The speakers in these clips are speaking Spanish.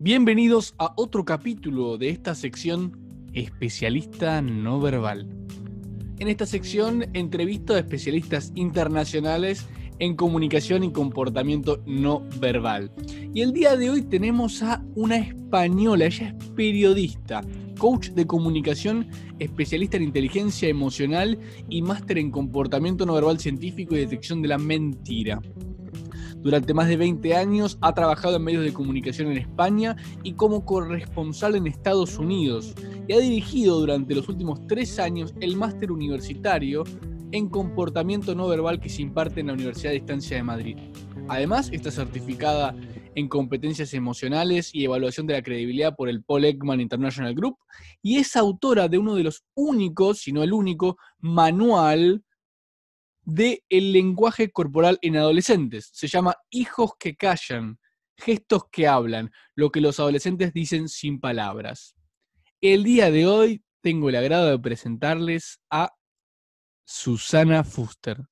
Bienvenidos a otro capítulo de esta sección Especialista No Verbal. En esta sección entrevisto a especialistas internacionales en comunicación y comportamiento no verbal. Y el día de hoy tenemos a una española, ella es periodista, coach de comunicación, especialista en inteligencia emocional y máster en comportamiento no verbal científico y detección de la mentira. Durante más de 20 años ha trabajado en medios de comunicación en España y como corresponsal en Estados Unidos y ha dirigido durante los últimos tres años el máster universitario en comportamiento no verbal que se imparte en la Universidad de Distancia de Madrid. Además, está certificada en competencias emocionales y evaluación de la credibilidad por el Paul Ekman International Group y es autora de uno de los únicos, si no el único, manual de el lenguaje corporal en adolescentes. Se llama Hijos que callan, gestos que hablan, lo que los adolescentes dicen sin palabras. El día de hoy tengo el agrado de presentarles a Susana Fuster.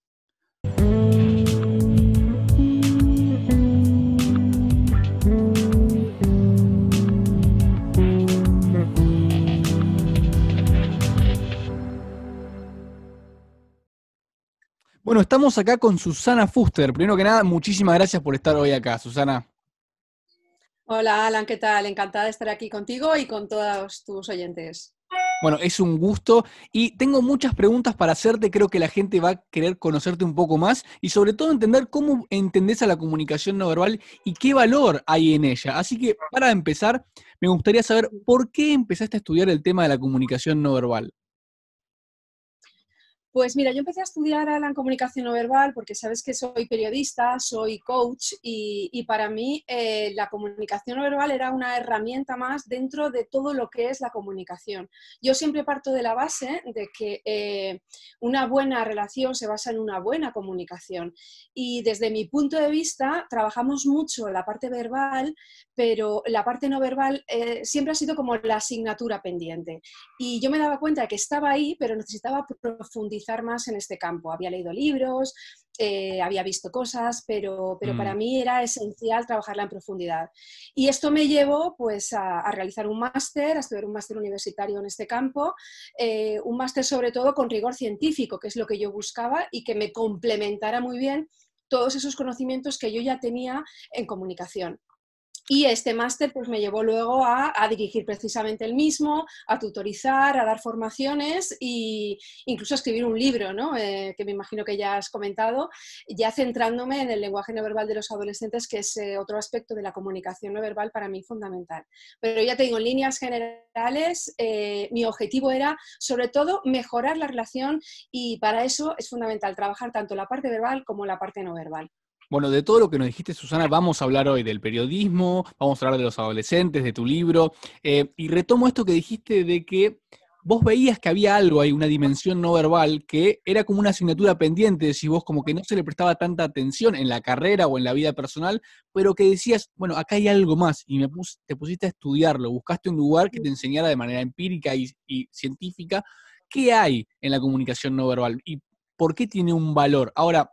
Bueno, estamos acá con Susana Fuster. Primero que nada, muchísimas gracias por estar hoy acá, Susana. Hola, Alan, ¿qué tal? Encantada de estar aquí contigo y con todos tus oyentes. Bueno, es un gusto y tengo muchas preguntas para hacerte. Creo que la gente va a querer conocerte un poco más y sobre todo entender cómo entendés a la comunicación no verbal y qué valor hay en ella. Así que para empezar, me gustaría saber por qué empezaste a estudiar el tema de la comunicación no verbal. Pues mira, yo empecé a estudiar a la comunicación no verbal porque sabes que soy periodista, soy coach y, para mí eh, la comunicación no verbal era una herramienta más dentro de todo lo que es la comunicación. Yo siempre parto de la base de que eh, una buena relación se basa en una buena comunicación y desde mi punto de vista trabajamos mucho la parte verbal, pero la parte no verbal eh, siempre ha sido como la asignatura pendiente y yo me daba cuenta que estaba ahí, pero necesitaba profundizar más en este campo. Había leído libros, eh, había visto cosas, pero, para mm. mí era esencial trabajarla en profundidad. Y esto me llevó pues, a, realizar un máster, a estudiar un máster universitario en este campo, eh, un máster sobre todo con rigor científico, que es lo que yo buscaba y que me complementara muy bien todos esos conocimientos que yo ya tenía en comunicación. Y este máster pues, me llevó luego a, dirigir precisamente el mismo, a tutorizar, a dar formaciones e incluso a escribir un libro, ¿no? Eh, que me imagino que ya has comentado, ya centrándome en el lenguaje no verbal de los adolescentes, que es eh, otro aspecto de la comunicación no verbal para mí fundamental. Pero ya tengo líneas generales, eh, mi objetivo era sobre todo mejorar la relación y para eso es fundamental trabajar tanto la parte verbal como la parte no verbal. Bueno, de todo lo que nos dijiste, Susana, vamos a hablar hoy del periodismo, vamos a hablar de los adolescentes, de tu libro, eh, y retomo esto que dijiste de que vos veías que había algo ahí, una dimensión no verbal, que era como una asignatura pendiente, si vos, como que no se le prestaba tanta atención en la carrera o en la vida personal, pero que decías, bueno, acá hay algo más, y me te pusiste a estudiarlo, buscaste un lugar que te enseñara de manera empírica y científica qué hay en la comunicación no verbal y por qué tiene un valor. Ahora,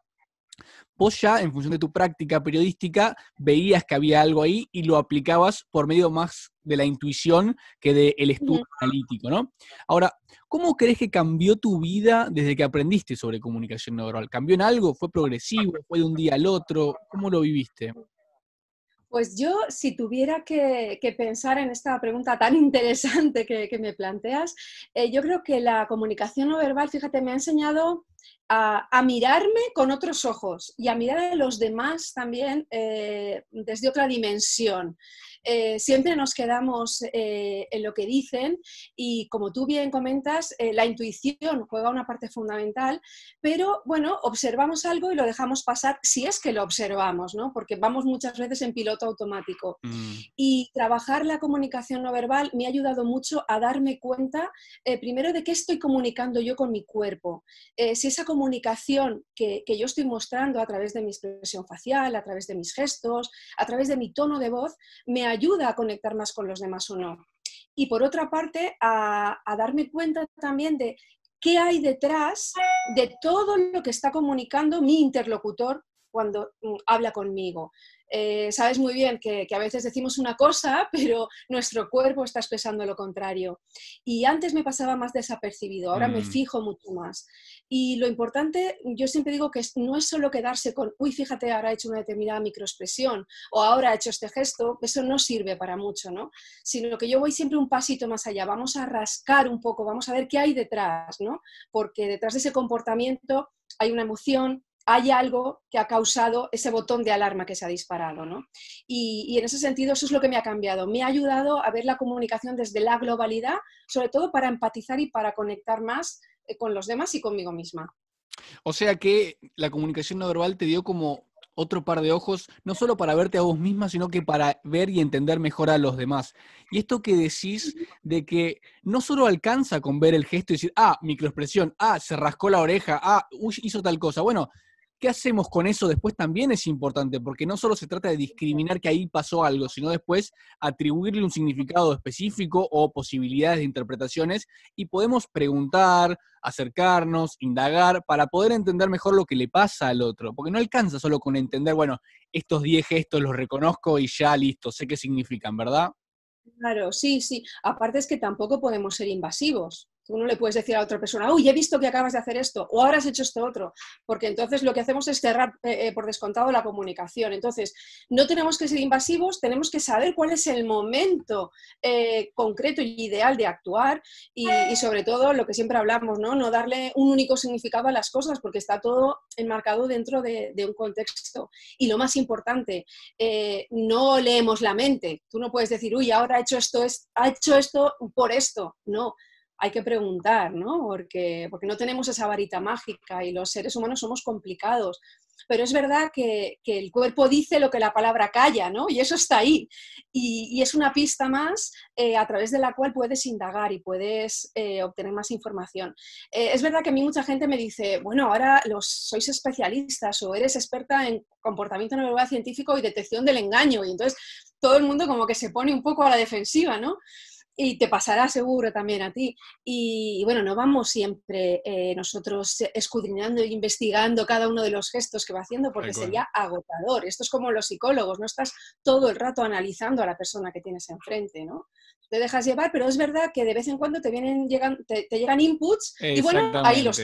vos ya en función de tu práctica periodística veías que había algo ahí y lo aplicabas por medio más de la intuición que del estudio analítico, ¿no? Ahora, ¿cómo crees que cambió tu vida desde que aprendiste sobre comunicación no verbal? ¿Cambió en algo? ¿Fue progresivo? ¿Fue de un día al otro? ¿Cómo lo viviste? Pues yo, si tuviera que, pensar en esta pregunta tan interesante que, me planteas, eh, yo creo que la comunicación no verbal, fíjate, me ha enseñado a, mirarme con otros ojos y a mirar a los demás también eh, desde otra dimensión. Eh, siempre nos quedamos eh, en lo que dicen y como tú bien comentas, eh, la intuición juega una parte fundamental, pero bueno, observamos algo y lo dejamos pasar si es que lo observamos, ¿no? Porque vamos muchas veces en piloto automático. Mm. Y trabajar la comunicación no verbal me ha ayudado mucho a darme cuenta, primero, de qué estoy comunicando yo con mi cuerpo. si esa comunicación que, yo estoy mostrando a través de mi expresión facial, a través de mis gestos, a través de mi tono de voz, me ayuda a conectar más con los demás o no. Y por otra parte, a, darme cuenta también de qué hay detrás de todo lo que está comunicando mi interlocutor cuando mm, habla conmigo. Eh, sabes muy bien que, a veces decimos una cosa, pero nuestro cuerpo está expresando lo contrario. Y antes me pasaba más desapercibido, ahora me mm. fijo mucho más. Y lo importante, yo siempre digo que no es solo quedarse con, uy, fíjate, ahora ha hecho una determinada microexpresión o ahora ha hecho este gesto, eso no sirve para mucho, ¿no? Sino que yo voy siempre un pasito más allá, vamos a rascar un poco, vamos a ver qué hay detrás, ¿no? Porque detrás de ese comportamiento hay una emoción, hay algo que ha causado ese botón de alarma que se ha disparado. ¿no? Y, en ese sentido, eso es lo que me ha cambiado. Me ha ayudado a ver la comunicación desde la globalidad, sobre todo para empatizar y para conectar más eh, con los demás y conmigo misma. O sea que la comunicación no verbal te dio como otro par de ojos, no solo para verte a vos misma, sino que para ver y entender mejor a los demás. Y esto que decís de que no solo alcanza con ver el gesto y decir, ah, microexpresión, ah, se rascó la oreja, ah, hizo tal cosa. Bueno, ¿Qué hacemos con eso después también es importante? Porque no solo se trata de discriminar que ahí pasó algo, sino después atribuirle un significado específico o posibilidades de interpretaciones y podemos preguntar, acercarnos, indagar para poder entender mejor lo que le pasa al otro. Porque no alcanza solo con entender, bueno, estos 10 gestos los reconozco y ya listo, sé qué significan, ¿verdad? Claro, sí, sí. Aparte es que tampoco podemos ser invasivos. Tú no le puedes decir a otra persona, uy, he visto que acabas de hacer esto, o ahora has hecho esto otro, porque entonces lo que hacemos es cerrar eh, eh, por descontado la comunicación. Entonces, no tenemos que ser invasivos, tenemos que saber cuál es el momento eh, concreto y ideal de actuar y, sobre todo lo que siempre hablamos, ¿no? No darle un único significado a las cosas, porque está todo enmarcado dentro de, un contexto. Y lo más importante, no leemos la mente. Tú no puedes decir, uy, ahora ha hecho esto, es, ha hecho esto por esto. No, hay que preguntar, ¿no? Porque, no tenemos esa varita mágica y los seres humanos somos complicados. Pero es verdad que, el cuerpo dice lo que la palabra calla, ¿no? Y eso está ahí. Y, es una pista más eh, a través de la cual puedes indagar y puedes eh, obtener más información. Eh, es verdad que a mí mucha gente me dice, bueno, ahora los, sois especialistas o eres experta en comportamiento neurológico científico y detección del engaño. Y entonces todo el mundo como que se pone un poco a la defensiva, ¿no? y te pasará seguro también a ti. Y, bueno, no vamos siempre eh, nosotros escudriñando e investigando cada uno de los gestos que va haciendo porque sería agotador. Esto es como los psicólogos, no estás todo el rato analizando a la persona que tienes enfrente, ¿no? Te dejas llevar, pero es verdad que de vez en cuando te vienen llegan, te llegan inputs y bueno, ahí los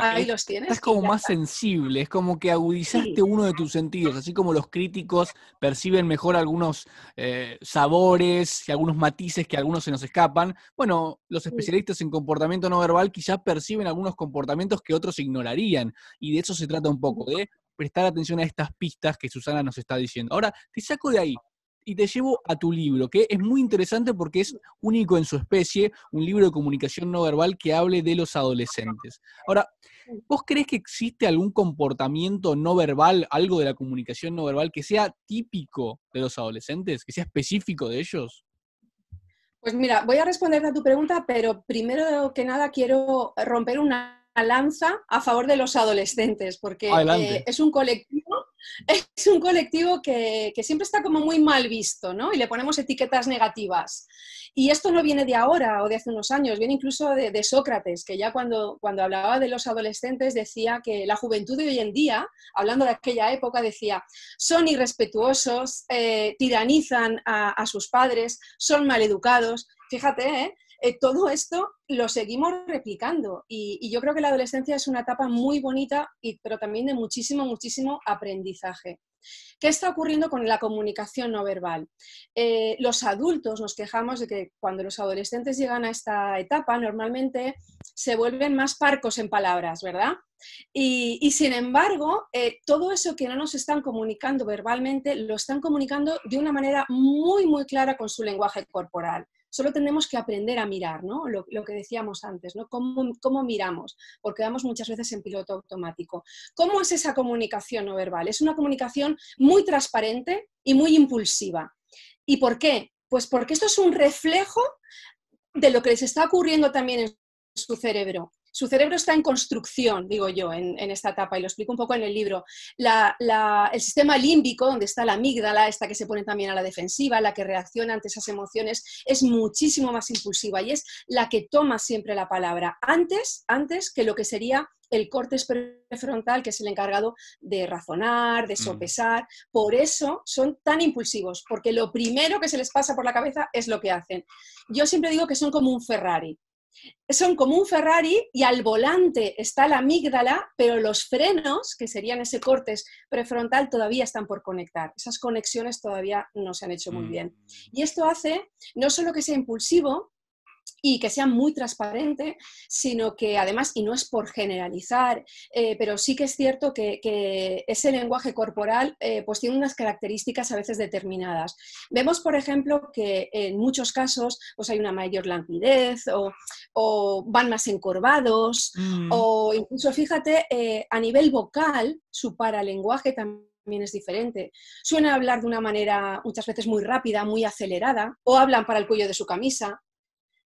Ahí los tienes. Es como más sensible, es como que agudizaste uno de tus sentidos, así como los críticos perciben mejor algunos eh, sabores y algunos matices que algunos se nos escapan. Bueno, los especialistas en comportamiento no verbal quizás perciben algunos comportamientos que otros ignorarían, y de eso se trata un poco, de prestar atención a estas pistas que Susana nos está diciendo. Ahora, te saco de ahí y te llevo a tu libro, que es muy interesante porque es único en su especie, un libro de comunicación no verbal que hable de los adolescentes. Ahora, ¿vos crees que existe algún comportamiento no verbal, algo de la comunicación no verbal que sea típico de los adolescentes, que sea específico de ellos? Pues mira, voy a responder a tu pregunta, pero primero que nada quiero romper una lanza a favor de los adolescentes, porque eh, es un colectivo, es un colectivo que, siempre está como muy mal visto, ¿no? Y le ponemos etiquetas negativas. Y esto no viene de ahora o de hace unos años, viene incluso de, Sócrates, que ya cuando, cuando hablaba de los adolescentes decía que la juventud de hoy en día, hablando de aquella época, decía, son irrespetuosos, eh, tiranizan a, sus padres, son maleducados, fíjate, ¿eh? Eh, todo esto lo seguimos replicando y, yo creo que la adolescencia es una etapa muy bonita, y, pero también de muchísimo, muchísimo aprendizaje. ¿Qué está ocurriendo con la comunicación no verbal? Eh, los adultos nos quejamos de que cuando los adolescentes llegan a esta etapa, normalmente se vuelven más parcos en palabras, ¿verdad? Y, sin embargo, eh, todo eso que no nos están comunicando verbalmente, lo están comunicando de una manera muy, muy clara con su lenguaje corporal. Solo tenemos que aprender a mirar, ¿no? Lo, que decíamos antes, ¿no? ¿Cómo, ¿Cómo, miramos? Porque vamos muchas veces en piloto automático. ¿Cómo es esa comunicación no verbal? Es una comunicación muy transparente y muy impulsiva. ¿Y por qué? Pues porque esto es un reflejo de lo que les está ocurriendo también en su cerebro su cerebro está en construcción, digo yo, en, esta etapa, y lo explico un poco en el libro. el sistema límbico, donde está la amígdala, esta que se pone también a la defensiva, la que reacciona ante esas emociones, es muchísimo más impulsiva y es la que toma siempre la palabra, antes, antes que lo que sería el corte prefrontal, que es el encargado de razonar, de mm. sopesar. Por eso son tan impulsivos, porque lo primero que se les pasa por la cabeza es lo que hacen. Yo siempre digo que son como un Ferrari son como un Ferrari y al volante está la amígdala, pero los frenos, que serían ese corte prefrontal, todavía están por conectar. Esas conexiones todavía no se han hecho muy mm. bien. Y esto hace no solo que sea impulsivo, y que sea muy transparente, sino que además, y no es por generalizar, eh, pero sí que es cierto que, ese lenguaje corporal eh, pues tiene unas características a veces determinadas. Vemos, por ejemplo, que en muchos casos pues hay una mayor languidez o, van más encorvados mm. o incluso, fíjate, eh, a nivel vocal, su paralenguaje también es diferente. a hablar de una manera muchas veces muy rápida, muy acelerada, o hablan para el cuello de su camisa,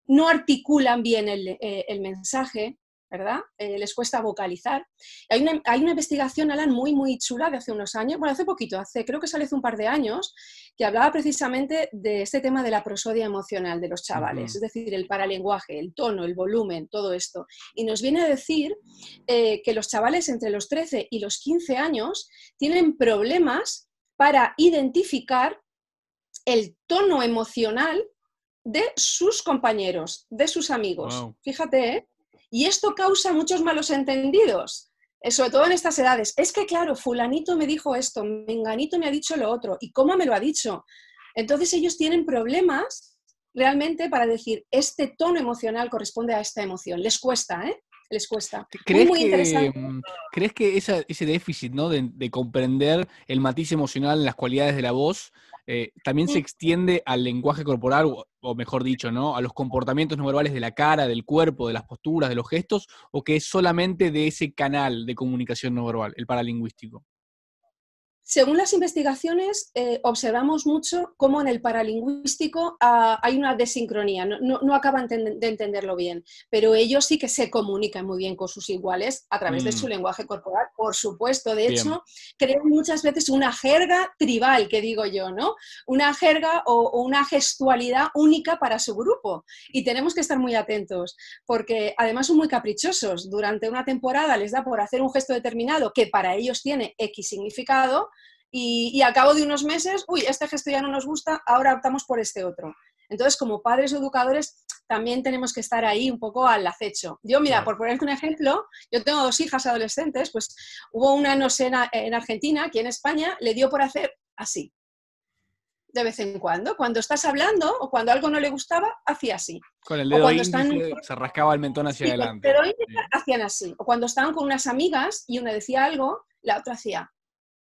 no articulan bien el, eh, mensaje, ¿verdad? Eh, les cuesta vocalizar. Hay una, investigación, Alan, muy, muy chula de hace unos años, bueno, hace poquito, hace, creo que sale hace un par de años, que hablaba precisamente de este tema de la prosodia emocional de los chavales, es decir, el paralenguaje, el tono, el volumen, todo esto. Y nos viene a decir eh, que los chavales entre los 13 y los 15 años tienen problemas para identificar el tono emocional de sus compañeros, de sus amigos. Fíjate, ¿eh? Y esto causa muchos malos entendidos, eh, sobre todo en estas edades. Es que, claro, fulanito me dijo esto, menganito me ha dicho lo otro, ¿y cómo me lo ha dicho? Entonces ellos tienen problemas realmente para decir, este tono emocional corresponde a esta emoción. Les cuesta, ¿eh? les cuesta. Mm, ¿Crees que, ¿Crees que ese déficit ¿no? de, comprender el matiz emocional, en las cualidades de la voz, eh, también se extiende al lenguaje corporal, o, o, mejor dicho, ¿no? a los comportamientos no verbales de la cara, del cuerpo, de las posturas, de los gestos, o que es solamente de ese canal de comunicación no verbal, el paralingüístico? Según las investigaciones, eh, observamos mucho cómo en el paralingüístico ah, hay una desincronía, no, acaban de entenderlo bien, pero ellos sí que se comunican muy bien con sus iguales a través de su mm. lenguaje corporal, por supuesto. De hecho, crean muchas veces una jerga tribal, que digo yo, ¿no? Una jerga o, una gestualidad única para su grupo. Y tenemos que estar muy atentos, porque además son muy caprichosos. Durante una temporada les da por hacer un gesto determinado que para ellos tiene X significado y, a cabo de unos meses, uy, este gesto ya no nos gusta, ahora optamos por este otro. Entonces, como padres educadores, también tenemos que estar ahí un poco al acecho. Yo, mira, por ponerte un ejemplo, yo tengo dos hijas adolescentes, pues hubo una, no sé, en Argentina, aquí en España, le dio por hacer así, de vez en cuando. Cuando estás hablando o cuando algo no le gustaba, hacía así. Con el dedo se rascaba el mentón hacia adelante. Pero hacían así. O cuando estaban con unas amigas y una decía algo, la otra hacía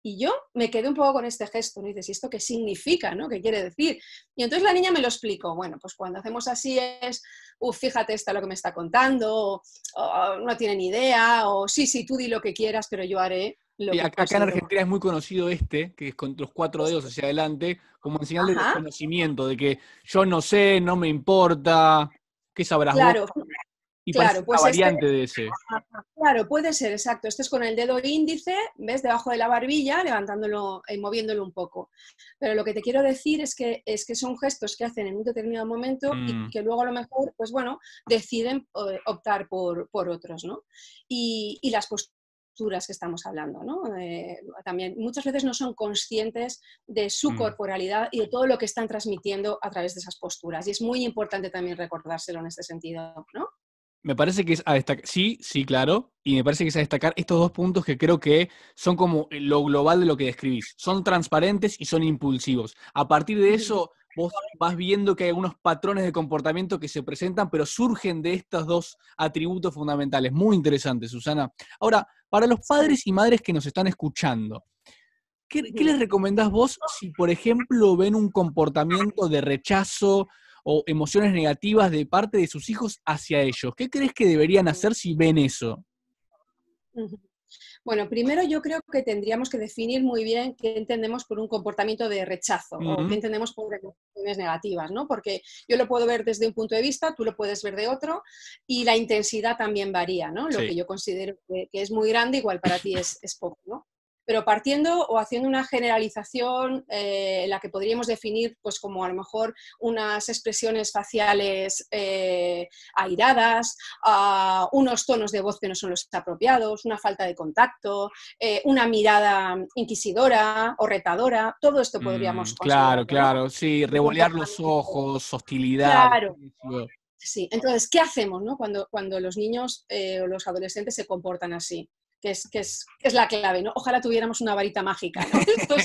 y yo me quedé un poco con este gesto, ¿no? Y dices, esto qué significa, no? ¿Qué quiere decir? Y entonces la niña me lo explicó, bueno, pues cuando hacemos así es, uff, fíjate está lo que me está contando, o, no tiene ni idea, o sí, sí, tú di lo que quieras, pero yo haré lo que que Y acá en Argentina es muy conocido este, que es con los cuatro dedos hacia adelante, como en señal de desconocimiento, de que yo no sé, no me importa, ¿qué sabrás claro claro, pues este variante de ese. Claro, puede ser, exacto. Este es con el dedo índice, ¿ves? Debajo de la barbilla, levantándolo y eh, moviéndolo un poco. Pero lo que te quiero decir es que, es que son gestos que hacen en un determinado momento y mm. que luego a lo mejor, pues bueno, deciden optar por, otros, ¿no? Y, las posturas que estamos hablando. ¿no? Eh, también muchas veces no son conscientes de su mm. corporalidad y de todo lo que están transmitiendo a través de esas posturas. Y es muy importante también recordárselo en este sentido. ¿no? me parece que es a destacar, sí, sí, claro, y me parece que es a destacar estos dos puntos que creo que son como eh, lo global de lo que describís. Son transparentes y son impulsivos. A partir de eso, vos vas viendo que hay algunos patrones de comportamiento que se presentan, pero surgen de estos dos atributos fundamentales. Muy interesante, Susana. Ahora, para los padres y madres que nos están escuchando, ¿qué, qué les recomendás vos si, por ejemplo, ven un comportamiento de rechazo? o emociones negativas de parte de sus hijos hacia ellos. ¿Qué crees que deberían hacer si ven eso? Bueno, primero yo creo que tendríamos que definir muy bien qué entendemos por un comportamiento de rechazo o qué entendemos por emociones negativas, ¿no? Porque yo lo puedo ver desde un punto de vista, tú lo puedes ver de otro y la intensidad también varía, ¿no? Lo que yo considero que, es muy grande igual para ti es poco, ¿no? pero partiendo o haciendo una generalización, eh, la que podríamos definir pues, como a lo mejor unas expresiones faciales eh, airadas, unos tonos de voz que no son los apropiados, una falta de contacto, eh, una mirada inquisidora o retadora, todo esto podríamos... Mm, claro, claro, sí, revolear los ojos, hostilidad. Claro. Sí, entonces, ¿qué hacemos cuando, cuando los niños eh, o los adolescentes se comportan así? que es, que es, es la clave, ¿no? Ojalá tuviéramos una varita mágica,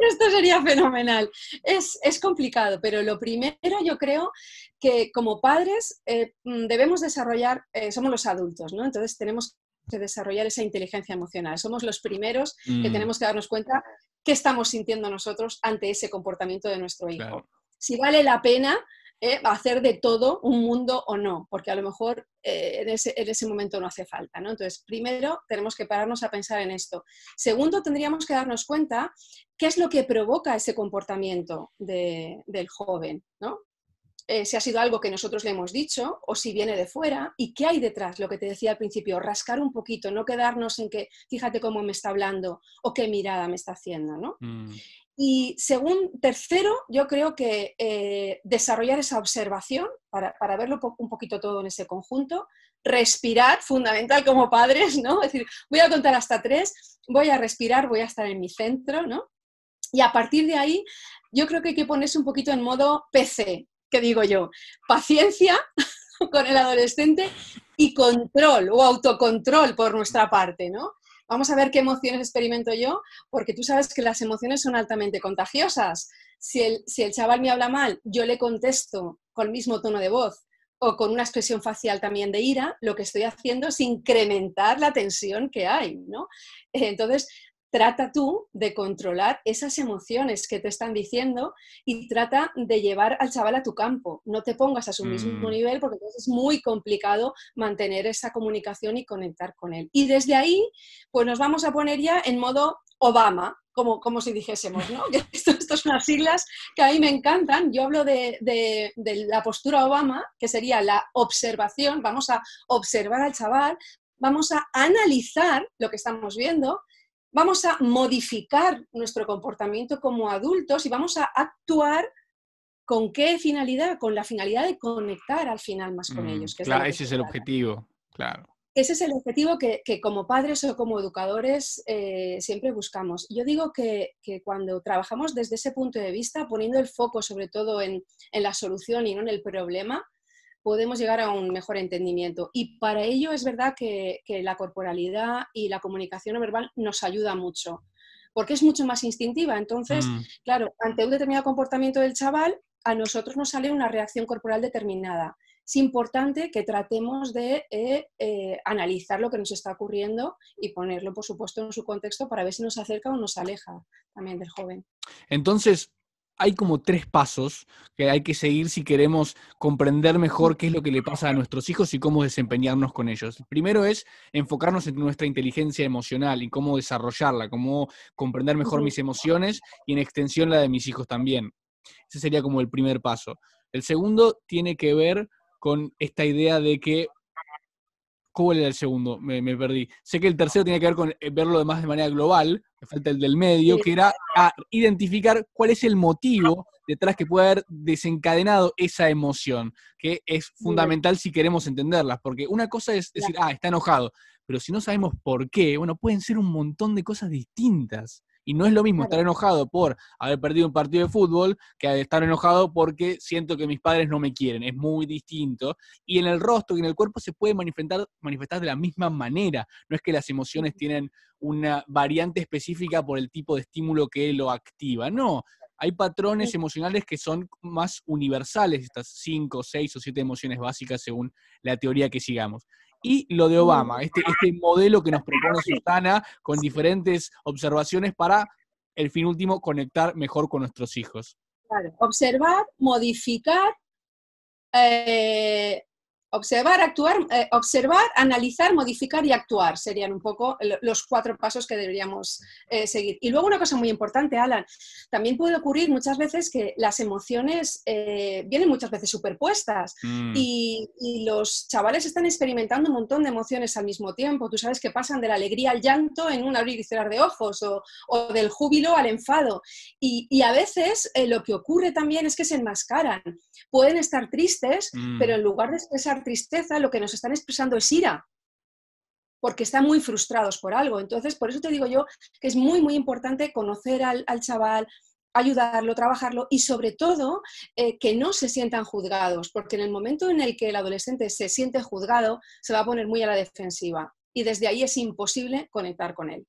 Esto sería, fenomenal. Es, es, complicado, pero lo primero yo creo que como padres eh, mm, debemos desarrollar, eh, somos los adultos, ¿no? Entonces tenemos que desarrollar esa inteligencia emocional. Somos los primeros que mm. tenemos que darnos cuenta qué estamos sintiendo nosotros ante ese comportamiento de nuestro hijo. Si vale la pena eh, a hacer de todo un mundo o no, porque a lo mejor eh, en, ese, momento no hace falta. ¿no? Entonces, primero tenemos que pararnos a pensar en esto. Segundo, tendríamos que darnos cuenta qué es lo que provoca ese comportamiento del joven, ¿no? Eh, si ha sido algo que nosotros le hemos dicho o si viene de fuera y qué hay detrás, lo que te decía al principio, rascar un poquito, no quedarnos en que fíjate cómo me está hablando o qué mirada me está haciendo, ¿no? Mm. Y según tercero, yo creo que eh, desarrollar esa observación para, para, verlo un poquito todo en ese conjunto, respirar, fundamental como padres, ¿no? Es decir, voy a contar hasta tres, voy a respirar, voy a estar en mi centro, ¿no? Y a partir de ahí, yo creo que hay que ponerse un poquito en modo PC, que digo yo, paciencia con el adolescente y control o autocontrol por nuestra parte, ¿no? vamos a ver qué emociones experimento yo, porque tú sabes que las emociones son altamente contagiosas. Si el, chaval me habla mal, yo le contesto con el mismo tono de voz o con una expresión facial también de ira, lo que estoy haciendo es incrementar la tensión que hay, ¿no? Entonces, trata tú de controlar esas emociones que te están diciendo y trata de llevar al chaval a tu campo. No te pongas a su mismo mm. nivel porque es muy complicado mantener esa comunicación y conectar con él. Y desde ahí pues nos vamos a poner ya en modo Obama, como, como si dijésemos, ¿no? Esto, esto son las siglas que a mí me encantan. Yo hablo de, la postura Obama, que sería la observación, vamos a observar al chaval, vamos a analizar lo que estamos viendo, vamos a modificar nuestro comportamiento como adultos y vamos a actuar con qué finalidad, con la finalidad de conectar al final más con mm, ellos. claro, ese es el objetivo, claro. Ese es el objetivo que, como padres o como educadores eh, siempre buscamos. Yo digo que, cuando trabajamos desde ese punto de vista, poniendo el foco sobre todo en, la solución y no en el problema, podemos llegar a un mejor entendimiento. Y para ello es verdad que, la corporalidad y la comunicación no verbal nos ayuda mucho, porque es mucho más instintiva. Entonces, mm. claro, ante un determinado comportamiento del chaval, a nosotros nos sale una reacción corporal determinada es importante que tratemos de eh, eh, analizar lo que nos está ocurriendo y ponerlo, por supuesto, en su contexto para ver si nos acerca o nos aleja también del joven. Entonces, hay como tres pasos que hay que seguir si queremos comprender mejor qué es lo que le pasa a nuestros hijos y cómo desempeñarnos con ellos. El primero es enfocarnos en nuestra inteligencia emocional y cómo desarrollarla, cómo comprender mejor mis emociones y en extensión la de mis hijos también. Ese sería como el primer paso. El segundo tiene que ver con esta idea de que... ¿Cuál era el segundo? Me, perdí. Sé que el tercero tiene que ver con eh, verlo más de manera global, me falta el del medio, que era identificar cuál es el motivo detrás que puede haber desencadenado esa emoción, que es fundamental si queremos entenderlas, porque una cosa es decir, ah, está enojado, pero si no sabemos por qué, bueno, pueden ser un montón de cosas distintas. Y no es lo mismo estar enojado por haber perdido un partido de fútbol que estar enojado porque siento que mis padres no me quieren. Es muy distinto. Y en el rostro y en el cuerpo se puede manifestar, manifestar de la misma manera. No es que las emociones tienen una variante específica por el tipo de estímulo que lo activa. No, hay patrones emocionales que son más universales, estas cinco, seis o siete emociones básicas según la teoría que sigamos y lo de Obama, este, este modelo que nos propone Susana con diferentes observaciones para, el fin último, conectar mejor con nuestros hijos. Claro, observar, modificar, eh, Observar, actuar, eh, observar, analizar, modificar y actuar serían un poco los cuatro pasos que deberíamos eh, seguir. Y luego una cosa muy importante, Alan, también puede ocurrir muchas veces que las emociones eh, vienen muchas veces superpuestas mm. y, los chavales están experimentando un montón de emociones al mismo tiempo. Tú sabes que pasan de la alegría al llanto en un abrir y cerrar de ojos o, del júbilo al enfado. Y, a veces lo que ocurre también es que se enmascaran. Pueden estar tristes, mm. pero en lugar de expresar tristeza, lo que nos están expresando es ira, porque están muy frustrados por algo. Entonces, por eso te digo yo que es muy, muy importante conocer al, chaval, ayudarlo, trabajarlo y sobre todo eh, que no se sientan juzgados, porque en el momento en el que el adolescente se siente juzgado, se va a poner muy a la defensiva y desde ahí es imposible conectar con él.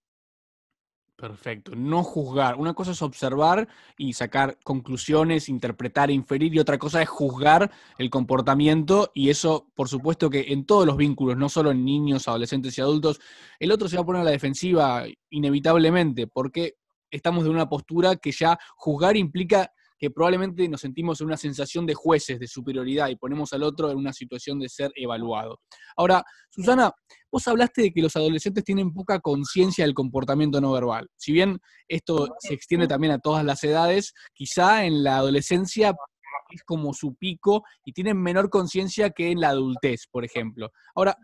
Perfecto. No juzgar. Una cosa es observar y sacar conclusiones, interpretar, inferir, y otra cosa es juzgar el comportamiento, y eso, por supuesto, que en todos los vínculos, no solo en niños, adolescentes y adultos, el otro se va a poner a la defensiva inevitablemente, porque estamos de una postura que ya juzgar implica que probablemente nos sentimos en una sensación de jueces, de superioridad, y ponemos al otro en una situación de ser evaluado. Ahora, Susana, vos hablaste de que los adolescentes tienen poca conciencia del comportamiento no verbal. Si bien esto se extiende también a todas las edades, quizá en la adolescencia es como su pico y tienen menor conciencia que en la adultez, por ejemplo. Ahora,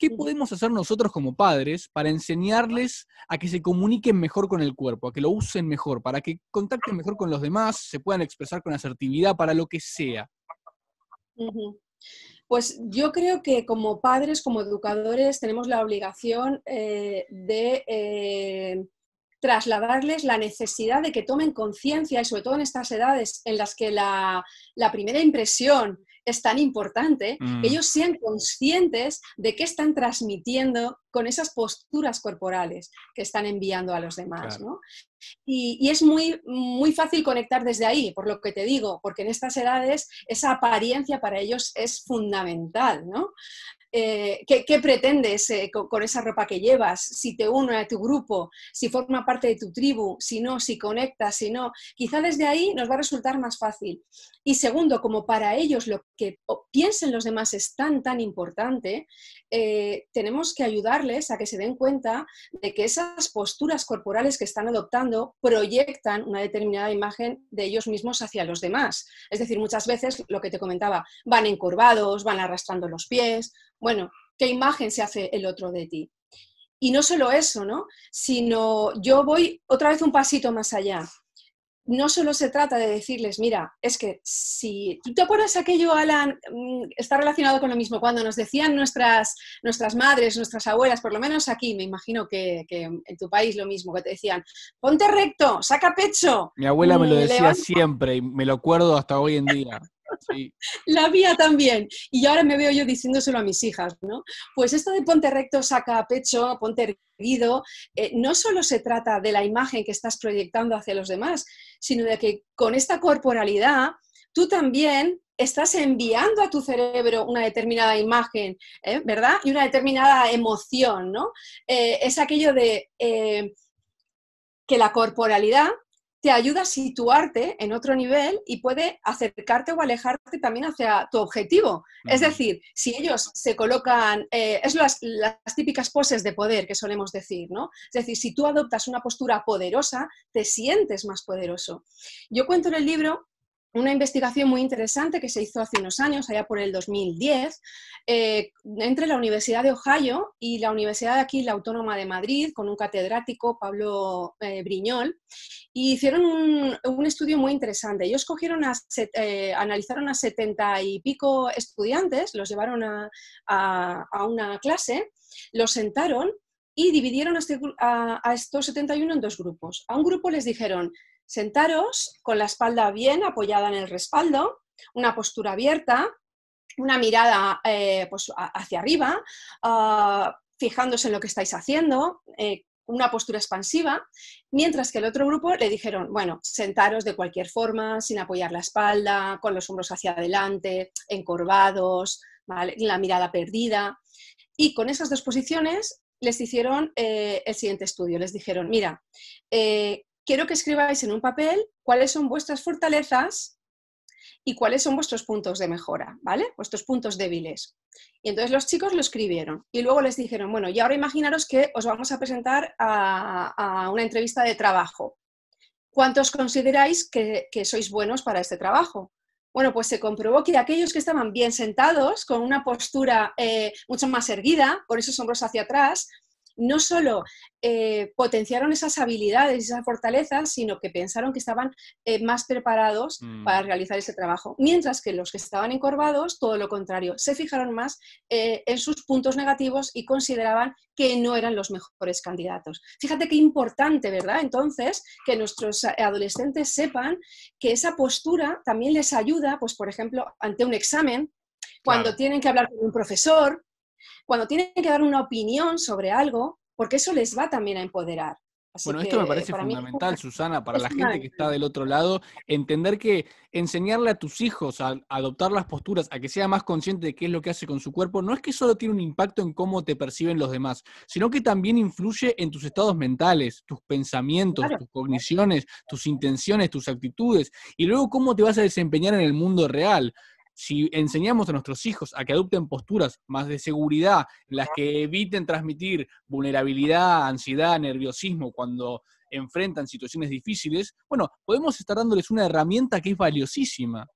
¿Qué podemos hacer nosotros como padres para enseñarles a que se comuniquen mejor con el cuerpo, a que lo usen mejor, para que contacten mejor con los demás, se puedan expresar con asertividad, para lo que sea? Pues yo creo que como padres, como educadores, tenemos la obligación eh, de... Eh, trasladarles la necesidad de que tomen conciencia y sobre todo en estas edades en las que la primera impresión es tan importante, que mm. ellos sean conscientes de qué están transmitiendo con esas posturas corporales que están enviando a los demás. ¿no? Y, es muy, muy fácil conectar desde ahí, por lo que te digo, porque en estas edades esa apariencia para ellos es fundamental. ¿no? Eh, qué, pretendes eh, con, esa ropa que llevas, si te uno a tu grupo, si forma parte de tu tribu, si no, si conectas, si no. Quizá desde ahí nos va a resultar más fácil. Y segundo, como para ellos lo que piensen los demás es tan, tan importante, eh, tenemos que ayudarles a que se den cuenta de que esas posturas corporales que están adoptando proyectan una determinada imagen de ellos mismos hacia los demás. Es decir, muchas veces lo que te comentaba, van encorvados, van arrastrando los pies, bueno, ¿qué imagen se hace el otro de ti? Y no solo eso, ¿no? Sino yo voy otra vez un pasito más allá no solo se trata de decirles, mira, es que si tú te acuerdas aquello, Alan, mm, está relacionado con lo mismo, cuando nos decían nuestras, nuestras madres, nuestras abuelas, por lo menos aquí, me imagino que, en tu país lo mismo, que te decían, ponte recto, saca pecho. Mi abuela me lo mm, decía siempre y me lo acuerdo hasta hoy en día. La mía también. Y ahora me veo yo diciéndoselo a mis hijas, ¿no? Pues esto de ponte recto, saca a pecho, ponte erguido, eh, no solo se trata de la imagen que estás proyectando hacia los demás, sino de que con esta corporalidad tú también estás enviando a tu cerebro una determinada imagen, ¿eh? ¿verdad? Y una determinada emoción, ¿no? Eh, es aquello de que la corporalidad te ayuda a situarte en otro nivel y puede acercarte o alejarte también hacia tu objetivo. Es decir, si ellos se colocan, eh, es las, las, típicas poses de poder que solemos decir, ¿no? Es decir, si tú adoptas una postura poderosa, te sientes más poderoso. Yo cuento en el libro una investigación muy interesante que se hizo hace unos años, allá por el 2010, eh, entre la Universidad de Ohio y la Universidad de aquí, la Autónoma de Madrid, con un catedrático, Pablo eh, Briñol, y hicieron un, estudio muy interesante. Ellos cogieron a, eh, analizaron a setenta y pico estudiantes, los llevaron a, una clase, los sentaron y dividieron a, este a, estos 71 en dos grupos. A un grupo les dijeron, Sentaros con la espalda bien apoyada en el respaldo, una postura abierta, una mirada eh, pues, hacia arriba, ah, fijándose en lo que estáis haciendo, eh, una postura expansiva, mientras que el otro grupo le dijeron, bueno, sentaros de cualquier forma, sin apoyar la espalda, con los hombros hacia adelante, encorvados, la mirada perdida. Y con esas dos posiciones les hicieron eh, el siguiente estudio, les dijeron, mira, quiero que escribáis en un papel cuáles son vuestras fortalezas y cuáles son vuestros puntos de mejora, ¿vale? Vuestros puntos débiles. Y entonces los chicos lo escribieron y luego les dijeron, bueno, y ahora imaginaros que os vamos a presentar a, una entrevista de trabajo. ¿Cuántos consideráis que, sois buenos para este trabajo? Bueno, pues se comprobó que aquellos que estaban bien sentados, con una postura eh, mucho más erguida, con esos hombros hacia atrás, no solo eh, potenciaron esas habilidades y esas fortalezas, sino que pensaron que estaban eh, más preparados mm. para realizar ese trabajo. Mientras que los que estaban encorvados, todo lo contrario, se fijaron más eh, en sus puntos negativos y consideraban que no eran los mejores candidatos. Fíjate qué importante, ¿verdad? Entonces, que nuestros adolescentes sepan que esa postura también les ayuda, pues por ejemplo, ante un examen, cuando tienen que hablar con un profesor, cuando tienen que dar una opinión sobre algo, porque eso les va también a empoderar. bueno, esto me parece fundamental, Susana, para la gente que está del otro lado, entender que enseñarle a tus hijos a adoptar las posturas, a que sea más consciente de qué es lo que hace con su cuerpo, no es que solo tiene un impacto en cómo te perciben los demás, sino que también influye en tus estados mentales, tus pensamientos, tus cogniciones, tus intenciones, tus actitudes, y luego cómo te vas a desempeñar en el mundo real si enseñamos a nuestros hijos a que adopten posturas más de seguridad, las que eviten transmitir vulnerabilidad, ansiedad, nerviosismo cuando enfrentan situaciones difíciles, bueno, podemos estar dándoles una herramienta que es valiosísima.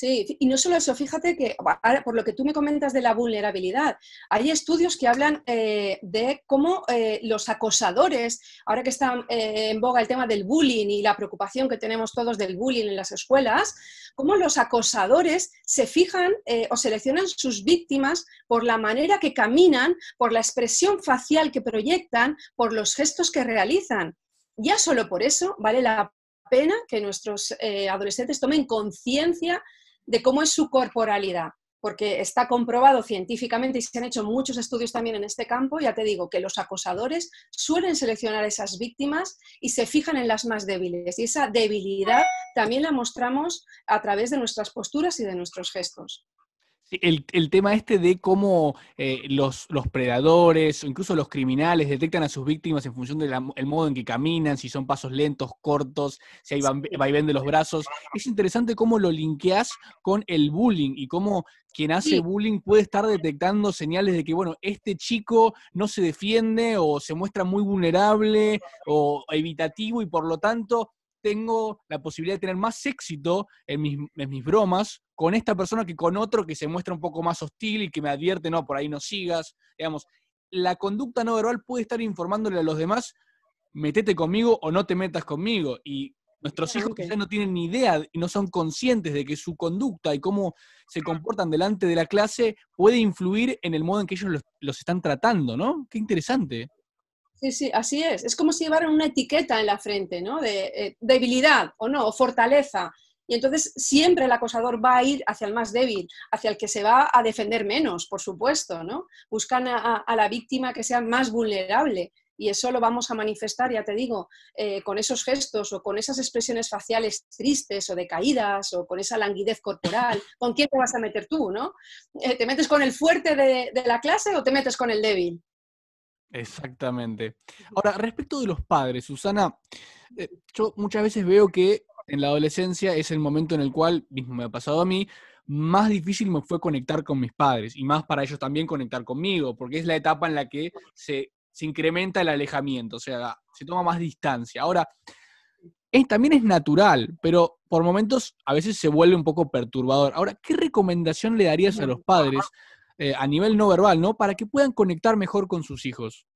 Sí, y no solo eso, fíjate que por lo que tú me comentas de la vulnerabilidad, hay estudios que hablan eh, de cómo eh, los acosadores, ahora que está eh, en boga el tema del bullying y la preocupación que tenemos todos del bullying en las escuelas, cómo los acosadores se fijan o seleccionan sus víctimas por la manera que caminan, por la expresión facial que proyectan, por los gestos que realizan. Ya solo por eso vale la pena que nuestros adolescentes tomen conciencia de cómo es su corporalidad, porque está comprobado científicamente y se han hecho muchos estudios también en este campo, ya te digo, que los acosadores suelen seleccionar esas víctimas y se fijan en las más débiles. Y esa debilidad también la mostramos a través de nuestras posturas y de nuestros gestos. El, el, tema este de cómo eh, los, predadores o incluso los criminales detectan a sus víctimas en función del modo en que caminan, si son pasos lentos, cortos, si hay vaivén de los brazos. Es interesante cómo lo linkeás con el bullying y cómo quien hace bullying puede estar detectando señales de que, bueno, este chico no se defiende o se muestra muy vulnerable o evitativo y por lo tanto tengo la posibilidad de tener más éxito en mis, bromas con esta persona que con otro que se muestra un poco más hostil y que me advierte, no, por ahí no sigas. Digamos, la conducta no verbal puede estar informándole a los demás, metete conmigo o no te metas conmigo. Y nuestros hijos ya no tienen ni idea y no son conscientes de que su conducta y cómo se comportan delante de la clase puede influir en el modo en que ellos los están tratando, ¿no? Qué interesante. Sí, sí, así es. Es como si llevaran una etiqueta en la frente, ¿no? De eh, debilidad o no, o fortaleza. Y entonces siempre el acosador va a ir hacia el más débil, hacia el que se va a defender menos, por supuesto, ¿no? Buscan a, la víctima que sea más vulnerable y eso lo vamos a manifestar, ya te digo, eh, con esos gestos o con esas expresiones faciales tristes o decaídas o con esa languidez corporal. ¿Con quién te vas a meter tú, no? Eh, ¿Te metes con el fuerte de, la clase o te metes con el débil? Exactamente. Ahora, respecto de los padres, Susana, eh, yo muchas veces veo que en la adolescencia es el momento en el cual, mismo me ha pasado a mí, más difícil me fue conectar con mis padres y más para ellos también conectar conmigo, porque es la etapa en la que se, incrementa el alejamiento, o sea, se toma más distancia. Ahora, también es natural, pero por momentos a veces se vuelve un poco perturbador. Ahora, ¿qué recomendación le darías a los padres eh, a nivel no verbal, ¿no? Para que puedan conectar mejor con sus hijos.